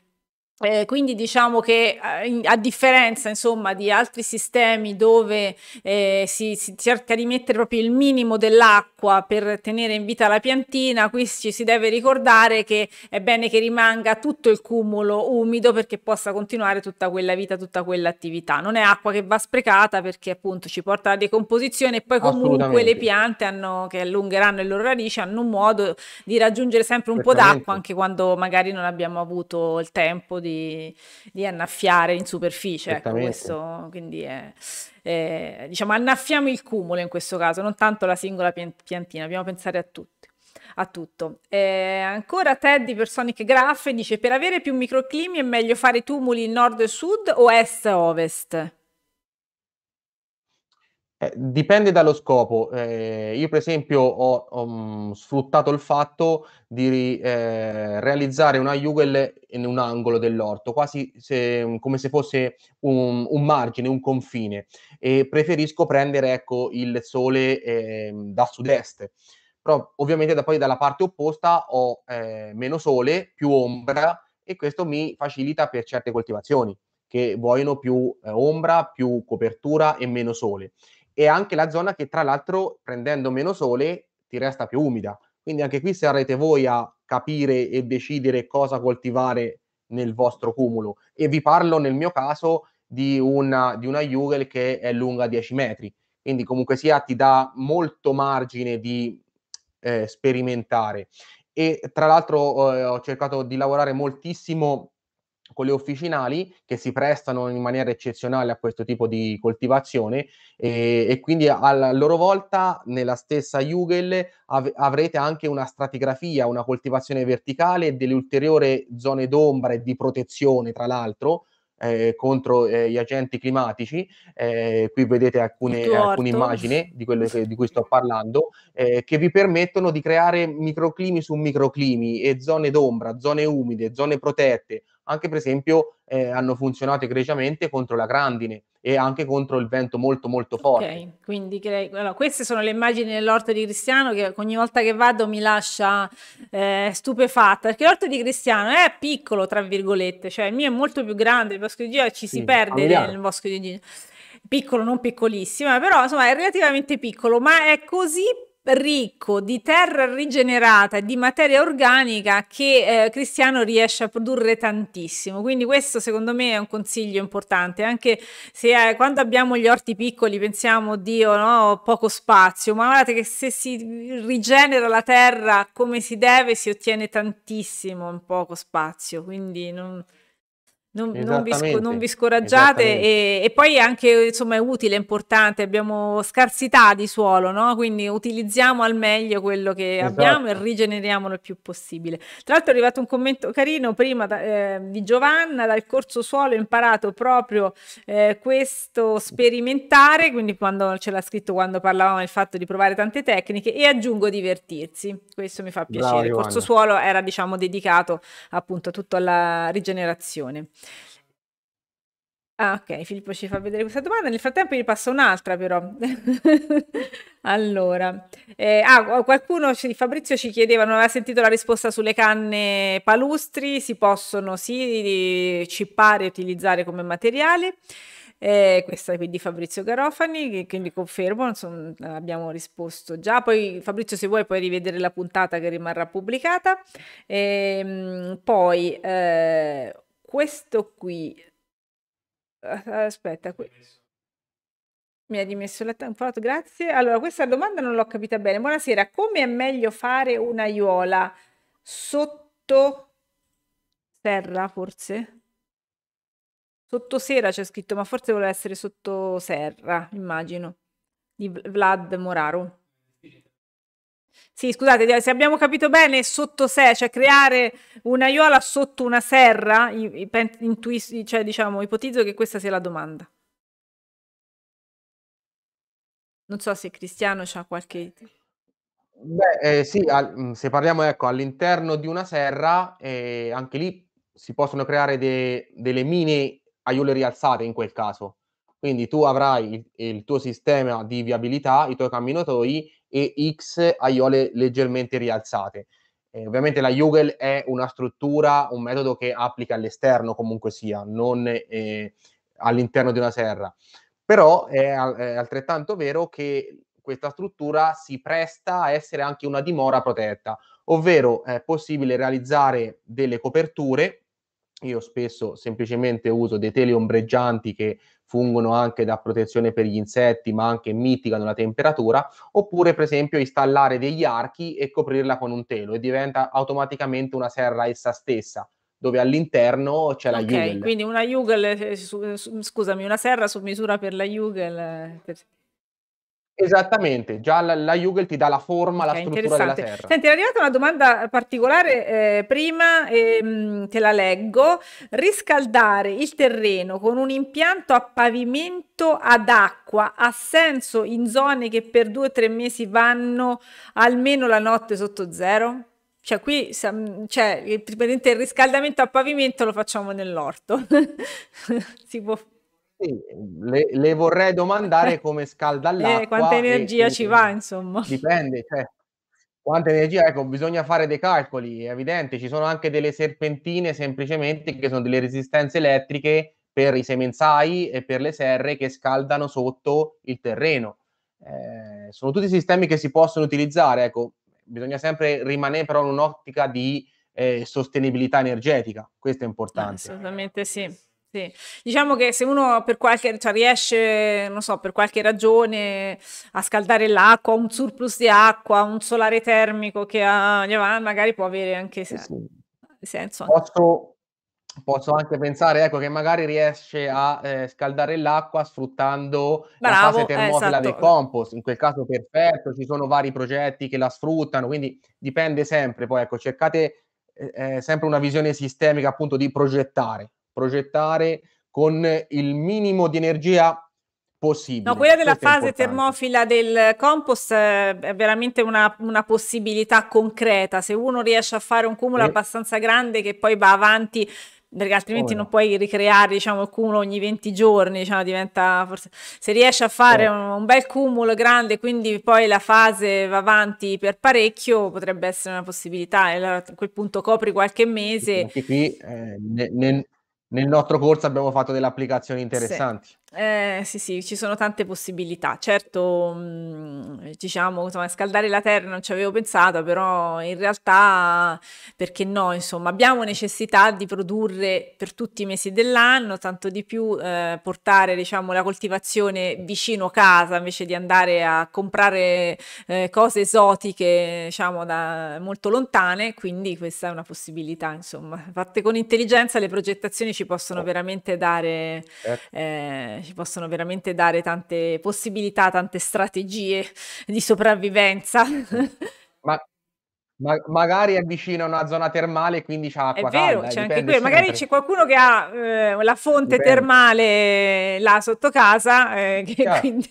eh, quindi diciamo che eh, a differenza insomma, di altri sistemi dove eh, si, si, cerca di mettere proprio il minimo dell'acqua per tenere in vita la piantina, qui ci si deve ricordare che è bene che rimanga tutto il cumulo umido perché possa continuare tutta quella vita, tutta quell'attività. Non è acqua che va sprecata perché appunto ci porta alla decomposizione e poi comunque le piante hanno, che allungheranno le loro radici hanno un modo di raggiungere sempre un po' d'acqua anche quando magari non abbiamo avuto il tempo di di, di annaffiare in superficie. Ecco, questo, quindi è, è, diciamo, annaffiamo il cumulo in questo caso, non tanto la singola piantina, dobbiamo pensare a tutti a tutto. Eh, ancora Ted di Personic Graph dice: Per avere più microclimi è meglio fare tumuli nord e sud o est ovest? Eh, dipende dallo scopo. Eh, io, per esempio, ho, ho, mm, sfruttato il fatto di eh, realizzare una Jugel in un angolo dell'orto, quasi se, mm, come se fosse un, un, margine, un confine. E preferisco prendere ecco, il sole ehm, da sud-est. Però, ovviamente, da poi dalla parte opposta ho eh, meno sole, più ombra, e questo mi facilita per certe coltivazioni che vogliono più eh, ombra, più copertura e meno sole e anche la zona che tra l'altro prendendo meno sole ti resta più umida. Quindi anche qui sarete voi a capire e decidere cosa coltivare nel vostro cumulo. E vi parlo nel mio caso di una, di una Jugel che è lunga 10 metri. Quindi comunque sia ti dà molto margine di eh, sperimentare. E tra l'altro eh, ho cercato di lavorare moltissimo quelle officinali che si prestano in maniera eccezionale a questo tipo di coltivazione e, e quindi a loro volta nella stessa Jugel av- avrete anche una stratigrafia, una coltivazione verticale e delle ulteriori zone d'ombra e di protezione tra l'altro eh, contro eh, gli agenti climatici. Eh, qui vedete alcune, alcune immagini di quello che, di cui sto parlando, eh, che vi permettono di creare microclimi su microclimi e zone d'ombra, zone umide, zone protette, anche per esempio eh, hanno funzionato egregiamente contro la grandine e anche contro il vento molto molto forte. Ok, quindi crei... allora, queste sono le immagini dell'orto di Cristiano che ogni volta che vado mi lascia eh, stupefatta, perché l'orto di Cristiano è piccolo, tra virgolette, cioè il mio è molto più grande, il bosco di Gino ci sì, si perde nel, nel bosco di Gino piccolo, non piccolissimo, eh, però insomma è relativamente piccolo, ma è così ricco di terra rigenerata di materia organica che eh, Cristiano riesce a produrre tantissimo. Quindi questo secondo me è un consiglio importante, anche se eh, quando abbiamo gli orti piccoli pensiamo oddio no, poco spazio, ma guardate che se si rigenera la terra come si deve si ottiene tantissimo in poco spazio, quindi non non, non, vi, sc- non vi, scoraggiate e, e, poi anche insomma è utile, è importante, abbiamo scarsità di suolo, no? quindi utilizziamo al meglio quello che esatto. abbiamo e rigeneriamolo il più possibile. Tra l'altro è arrivato un commento carino prima da, eh, di Giovanna, dal corso suolo ho imparato proprio eh, questo sperimentare, quindi quando ce l'ha scritto quando parlavamo del fatto di provare tante tecniche e aggiungo divertirsi, questo mi fa piacere, Bravo, il corso suolo era diciamo dedicato appunto a tutta la rigenerazione. Ah, ok, Filippo ci fa vedere questa domanda. Nel frattempo gli passo un'altra, però. allora, eh, ah, qualcuno, Fabrizio ci chiedeva, non aveva sentito la risposta sulle canne palustri, si possono sì cippare e utilizzare come materiale. Eh, questa qui di Fabrizio Garofani, che, che mi confermo, insomma, abbiamo risposto già. Poi Fabrizio, se vuoi, puoi rivedere la puntata che rimarrà pubblicata. Ehm, eh, poi questo qui eh, eh, aspetta, que mi ha rimesso la foto, grazie. Allora, questa domanda non l'ho capita bene. Buonasera, come è meglio fare una aiuola sotto terra, forse? Sotto sera c'è scritto, ma forse voleva essere sotto serra, immagino, di Vlad Moraro. Sì, scusate, se abbiamo capito bene, sotto sé, cioè creare un'aiola sotto una serra, intuis- cioè, diciamo, ipotizzo che questa sia la domanda. Non so se Cristiano ha qualche... Beh, eh, sì, al- mm, se parliamo ecco, all'interno di una serra, eh, anche lì si possono creare de- delle mini aiuole rialzate in quel caso. Quindi tu avrai il, il tuo sistema di viabilità, i tuoi camminatoi e X aiole leggermente rialzate. Eh, ovviamente la Jugel è una struttura, un metodo che applica all'esterno comunque sia, non eh, all'interno di una serra. Però è, è altrettanto vero che questa struttura si presta a essere anche una dimora protetta, ovvero è possibile realizzare delle coperture io spesso semplicemente uso dei teli ombreggianti che fungono anche da protezione per gli insetti, ma anche mitigano la temperatura, oppure per esempio installare degli archi e coprirla con un telo e diventa automaticamente una serra essa stessa dove all'interno c'è la okay, Jugel. quindi una Jugel, eh, scusami, una serra su misura per la Jugel. Eh, per Esattamente, già la, la Jugel ti dà la forma, okay, la struttura della terra. Senti, è arrivata una domanda particolare eh, prima, ehm, te la leggo. Riscaldare il terreno con un impianto a pavimento ad acqua ha senso in zone che per due o tre mesi vanno almeno la notte sotto zero? Cioè qui cioè, il riscaldamento a pavimento lo facciamo nell'orto. si può fare. Sì, le, le, vorrei domandare come scalda l'acqua. Eh, quanta energia e, ci e, va, insomma. Dipende, cioè, quanta energia, ecco, bisogna fare dei calcoli, è evidente, ci sono anche delle serpentine semplicemente che sono delle resistenze elettriche per i semenzai e per le serre che scaldano sotto il terreno. Eh, sono tutti sistemi che si possono utilizzare, ecco, bisogna sempre rimanere però in un'ottica di eh, sostenibilità energetica, questo è importante. Assolutamente sì. Sì. Diciamo che se uno per qualche, cioè riesce, non so, per qualche ragione a scaldare l'acqua, un surplus di acqua, un solare termico che ha magari può avere anche se- sì. senso. Posso, posso, anche pensare ecco, che magari riesce a eh, scaldare l'acqua sfruttando Bravo, la fase termofila eh, esatto. del compost, in quel caso perfetto, ci sono vari progetti che la sfruttano, quindi dipende sempre, poi ecco, cercate eh, eh sempre una visione sistemica appunto di progettare progettare con il minimo di energia possibile. No, quella della Questo fase termofila del compost è veramente una, una, possibilità concreta. Se uno riesce a fare un cumulo eh. abbastanza grande che poi va avanti perché altrimenti oh no. non puoi ricreare diciamo, il cumulo ogni 20 giorni, diciamo, diventa forse... se riesci a fare eh. un, un, bel cumulo grande, quindi poi la fase va avanti per parecchio, potrebbe essere una possibilità, e allora a quel punto copri qualche mese. Anche qui eh, ne, ne, nel nostro corso abbiamo fatto delle applicazioni interessanti. Sì. Eh, sì, sì, ci sono tante possibilità. Certo, mm, diciamo, insomma, scaldare la terra non ci avevo pensato, però in realtà, perché no, insomma, abbiamo necessità di produrre per tutti i mesi dell'anno, tanto di più eh, portare, diciamo, la coltivazione vicino casa invece di andare a comprare eh, cose esotiche, diciamo, da molto lontane, quindi questa è una possibilità, insomma. Fatte con intelligenza le progettazioni ci possono veramente dare certo. Eh, ci possono veramente dare tante possibilità, tante strategie di sopravvivenza. Ma ma magari è vicino a una zona termale quindi c'è acqua È vero, calda, c'è anche quello. Magari c'è qualcuno che ha eh, la fonte dipende. termale là sotto casa eh, che quindi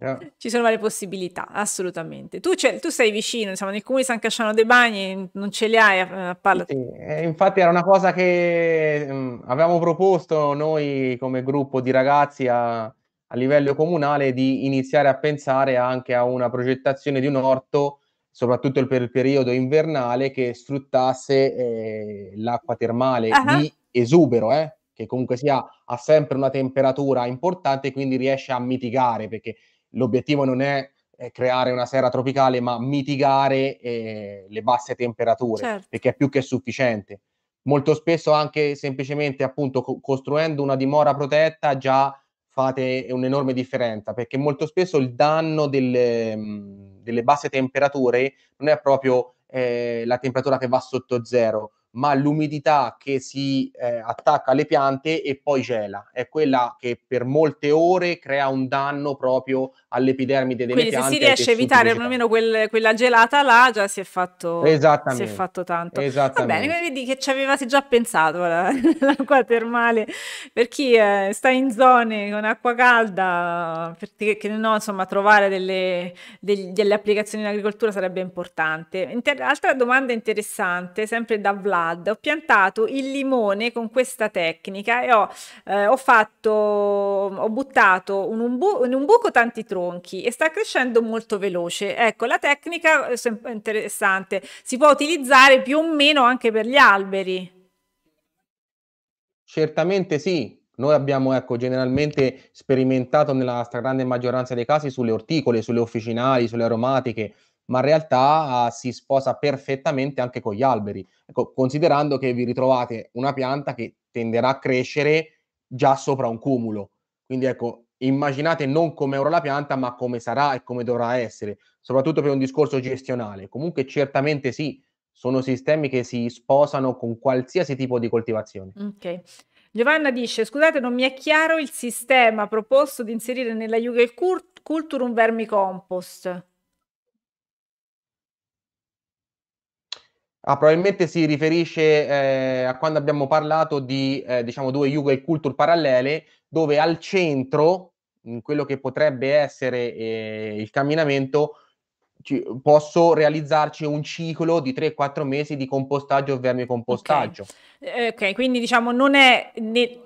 Yeah. Ci sono varie possibilità, assolutamente. Tu, tu sei vicino, siamo nel comune di San Casciano dei Bagni, non ce li hai a, eh, a palla. Sì, eh, infatti era una cosa che mh, mm, avevamo proposto noi come gruppo di ragazzi a, a, livello comunale di iniziare a pensare anche a una progettazione di un orto, soprattutto per il periodo invernale, che sfruttasse eh, l'acqua termale uh-huh. di esubero, eh? che comunque sia ha sempre una temperatura importante e quindi riesce a mitigare perché l'obiettivo non è creare una sera tropicale ma mitigare eh, le basse temperature certo. perché è più che sufficiente molto spesso anche semplicemente appunto co- costruendo una dimora protetta già fate un'enorme differenza perché molto spesso il danno delle, mm, delle basse temperature non è proprio eh, la temperatura che va sotto zero ma l'umidità che si eh, attacca alle piante e poi gela. È quella che per molte ore crea un danno proprio all'epidermide delle Quindi piante. Quindi se si riesce a evitare almeno quel, quella gelata là, già si è fatto, si è fatto tanto. Va bene, vedi che ci avevate già pensato l'acqua termale. Per chi eh, sta in zone con acqua calda, perché che no, insomma, trovare delle, delle, delle applicazioni in agricoltura sarebbe importante. Inter- altra domanda interessante, sempre da Vlad quad, ho piantato il limone con questa tecnica e ho, eh, ho fatto, ho buttato in un, bu in un buco tanti tronchi e sta crescendo molto veloce. Ecco, la tecnica è interessante, si può utilizzare più o meno anche per gli alberi. Certamente sì, noi abbiamo ecco, generalmente sperimentato nella stragrande maggioranza dei casi sulle orticole, sulle officinali, sulle aromatiche, ma in realtà ah, si sposa perfettamente anche con gli alberi. Ecco, considerando che vi ritrovate una pianta che tenderà a crescere già sopra un cumulo. Quindi ecco, immaginate non come ora la pianta, ma come sarà e come dovrà essere, soprattutto per un discorso gestionale. Comunque certamente sì, sono sistemi che si sposano con qualsiasi tipo di coltivazione. Ok. Giovanna dice: Scusate, non mi è chiaro il sistema proposto di inserire nella Jugel Culture un vermicompost. Ah, probabilmente si riferisce eh, a quando abbiamo parlato di eh, diciamo due yuga e culture parallele, dove al centro, in quello che potrebbe essere eh, il camminamento, ci, posso realizzarci un ciclo di 3-4 mesi di compostaggio o vermicompostaggio. Okay. Eh, ok, quindi diciamo non è né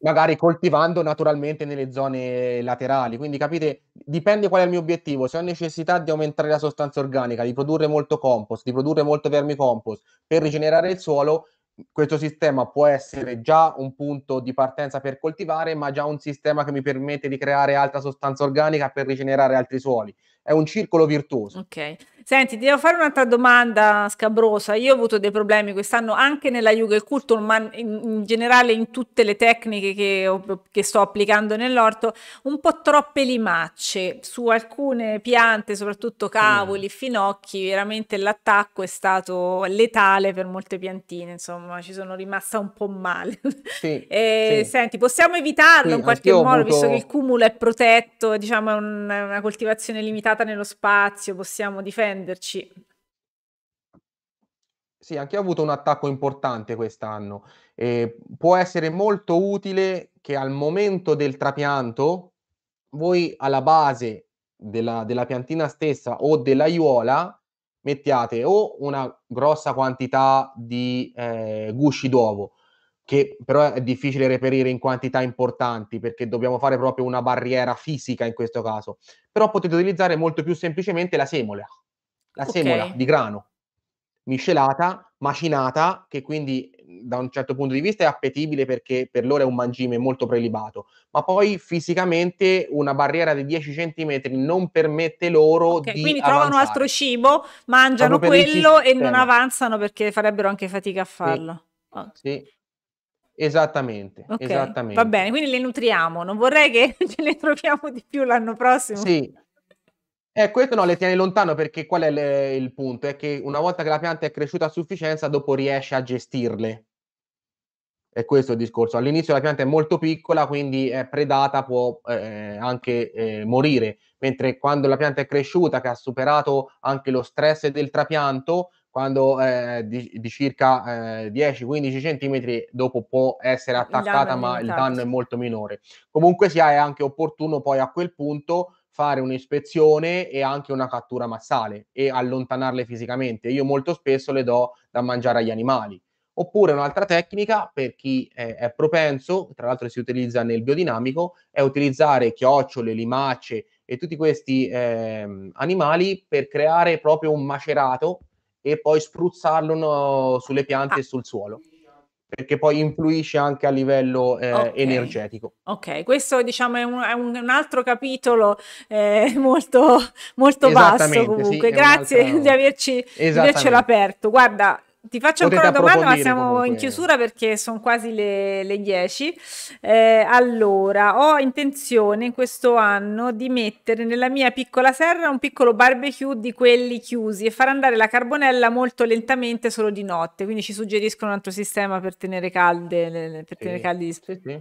magari coltivando naturalmente nelle zone laterali. Quindi capite, dipende qual è il mio obiettivo. Se ho necessità di aumentare la sostanza organica, di produrre molto compost, di produrre molto vermicompost per rigenerare il suolo, questo sistema può essere già un punto di partenza per coltivare, ma già un sistema che mi permette di creare altra sostanza organica per rigenerare altri suoli. È un circolo virtuoso. Ok. Senti, ti devo fare un'altra domanda scabrosa. Io ho avuto dei problemi quest'anno anche nella yoga e culto, ma in, in, generale in tutte le tecniche che, che sto applicando nell'orto, un po' troppe limacce su alcune piante, soprattutto cavoli, mm. finocchi, veramente l'attacco è stato letale per molte piantine, insomma, ci sono rimasta un po' male. Sì, e, sì. Senti, possiamo evitarlo sì, in qualche modo, avuto... visto che il cumulo è protetto, diciamo, è un, una coltivazione limitata nello spazio, possiamo difendere difenderci. Sì, anche io ho avuto un attacco importante quest'anno. Eh, può essere molto utile che al momento del trapianto voi alla base della, della piantina stessa o dell'aiuola mettiate o una grossa quantità di eh, gusci d'uovo, che però è difficile reperire in quantità importanti perché dobbiamo fare proprio una barriera fisica in questo caso, però potete utilizzare molto più semplicemente la semola la okay. semola di grano miscelata, macinata, che quindi mhmm, da un certo punto di vista è appetibile perché per loro è un mangime molto prelibato, ma poi fisicamente una barriera di 10 cm non permette loro okay, di quindi avanzare. trovano altro cibo, mangiano quello e non avanzano perché farebbero anche fatica a farlo. Sì. Oh. sì. Esattamente, okay. esattamente, Va bene, quindi le nutriamo, non vorrei che ce ne troviamo di più l'anno prossimo. Sì, eh, questo no, le tiene lontano perché qual è le, il punto? È che una volta che la pianta è cresciuta a sufficienza, dopo riesce a gestirle. È questo il discorso. All'inizio la pianta è molto piccola, quindi è predata, può eh, anche eh, morire, mentre quando la pianta è cresciuta, che ha superato anche lo stress del trapianto, quando eh, di, di, circa eh, 10-15 centimetri dopo può essere attaccata, il ma il danno è molto minore. Comunque sia, è anche opportuno poi a quel punto fare un'ispezione e anche una cattura massale e allontanarle fisicamente. Io molto spesso le do da mangiare agli animali. Oppure un'altra tecnica per chi è, è propenso, tra l'altro si utilizza nel biodinamico, è utilizzare chiocciole, limacce e tutti questi eh, animali per creare proprio un macerato e poi spruzzarlo no, sulle piante ah. e sul suolo perché poi influisce anche a livello eh, okay. energetico. Ok, questo diciamo è un, è un altro capitolo eh, molto, molto basso comunque. Sì, Grazie di averci, di avercelo aperto. Guarda, ti faccio Potete ancora una domanda, ma siamo comunque. in chiusura perché sono quasi le, 10. Eh, allora, ho intenzione in questo anno di mettere nella mia piccola serra un piccolo barbecue di quelli chiusi e far andare la carbonella molto lentamente solo di notte. Quindi ci suggeriscono un altro sistema per tenere calde, per sì. tenere caldi gli sì, sì.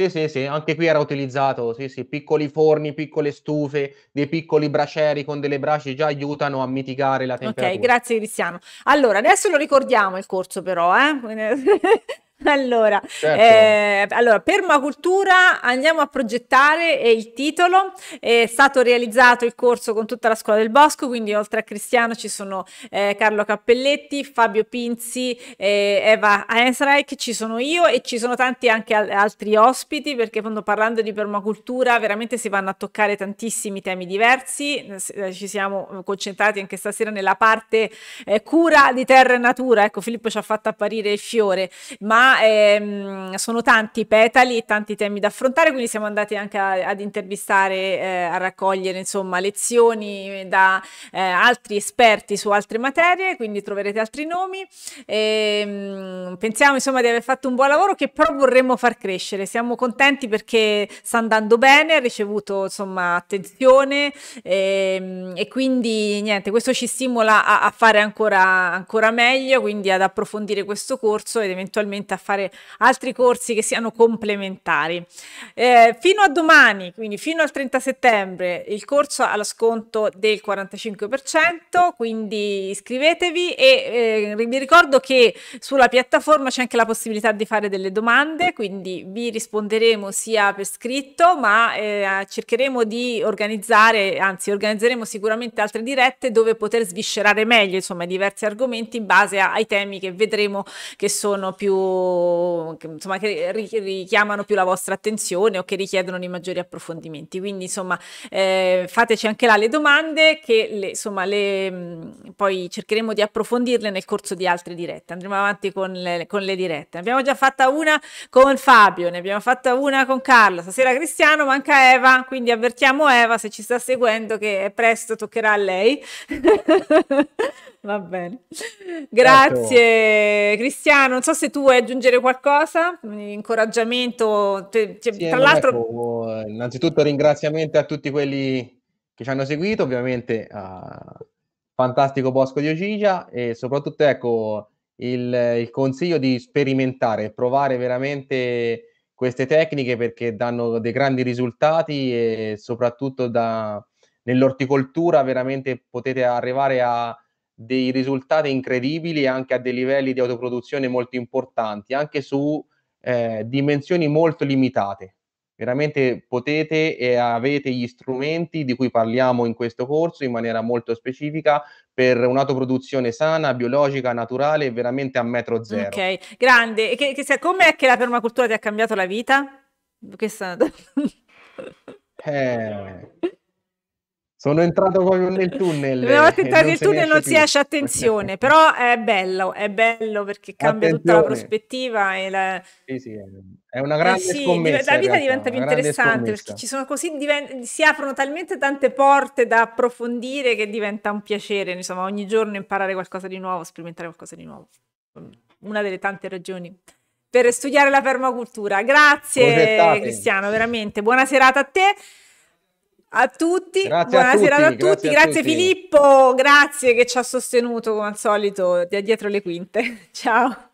Sì, sì, sì, anche qui era utilizzato, sì, sì, piccoli forni, piccole stufe, dei piccoli bracieri con delle braci già aiutano a mitigare la temperatura. Ok, grazie Cristiano. Allora, adesso lo ricordiamo il corso però, eh? Allora, certo. eh, allora, permacultura andiamo a progettare è il titolo, è stato realizzato il corso con tutta la scuola del bosco, quindi oltre a Cristiano ci sono eh, Carlo Cappelletti, Fabio Pinzi, eh, Eva Hensreich, ci sono io e ci sono tanti anche al- altri ospiti perché quando parlando di permacultura veramente si vanno a toccare tantissimi temi diversi, eh, ci siamo concentrati anche stasera nella parte eh, cura di terra e natura, ecco Filippo ci ha fatto apparire il fiore, ma ehm, sono tanti petali e tanti temi da affrontare, quindi siamo andati anche a, ad intervistare, eh, a raccogliere insomma lezioni da eh, altri esperti su altre materie, quindi troverete altri nomi. E, ehm, pensiamo insomma di aver fatto un buon lavoro che però vorremmo far crescere, siamo contenti perché sta andando bene, ha ricevuto insomma attenzione e, ehm, e quindi niente, questo ci stimola a, a fare ancora, ancora meglio, quindi ad approfondire questo corso ed eventualmente a a fare altri corsi che siano complementari. Eh, fino a domani, quindi fino al 30 settembre, il corso ha lo sconto del 45%, quindi iscrivetevi e eh, vi ricordo che sulla piattaforma c'è anche la possibilità di fare delle domande, quindi vi risponderemo sia per scritto, ma eh, cercheremo di organizzare, anzi organizzeremo sicuramente altre dirette dove poter sviscerare meglio, insomma, diversi argomenti in base a, ai temi che vedremo che sono più che, insomma, che richiamano più la vostra attenzione o che richiedono dei maggiori approfondimenti. Quindi insomma eh, fateci anche là le domande che le, insomma, le, mm, poi cercheremo di approfondirle nel corso di altre dirette. Andremo avanti con le, con le dirette. Ne abbiamo già fatta una con Fabio, ne abbiamo fatta una con Carlo, stasera Cristiano, manca Eva, quindi avvertiamo Eva se ci sta seguendo che presto toccherà a lei. Va bene. Ecco. Grazie ecco. Cristiano, non so se tu vuoi aggiungere qualcosa, incoraggiamento. Te, te, sì, tra l'altro... Ecco, innanzitutto ringraziamento a tutti quelli che ci hanno seguito, ovviamente a fantastico Bosco di Ocigia e soprattutto ecco il, il consiglio di sperimentare, provare veramente queste tecniche perché danno dei grandi risultati e soprattutto da, nell'orticoltura veramente potete arrivare a dei risultati incredibili anche a dei livelli di autoproduzione molto importanti, anche su eh, dimensioni molto limitate. Veramente potete e avete gli strumenti di cui parliamo in questo corso in maniera molto specifica per un'autoproduzione sana, biologica, naturale e veramente a metro zero. Ok, grande. E Che, che, è che la permacultura ti ha cambiato la vita? Questa... eh... Sono entrato proprio nel tunnel. Una volta entrati nel tunnel non si esce, attenzione, però è bello, è bello perché cambia attenzione. tutta la prospettiva. E la... Sì, sì, è una grande eh sì, scommessa. La vita realtà, diventa più interessante perché ci sono così, si aprono talmente tante porte da approfondire che diventa un piacere, insomma, ogni giorno imparare qualcosa di nuovo, sperimentare qualcosa di nuovo. Una delle tante ragioni per studiare la permacultura. Grazie Cristiano, veramente. Buona serata a te a tutti, grazie buonasera a tutti, a tutti. grazie, grazie a tutti. Filippo, grazie che ci ha sostenuto come al solito da dietro le quinte. Ciao.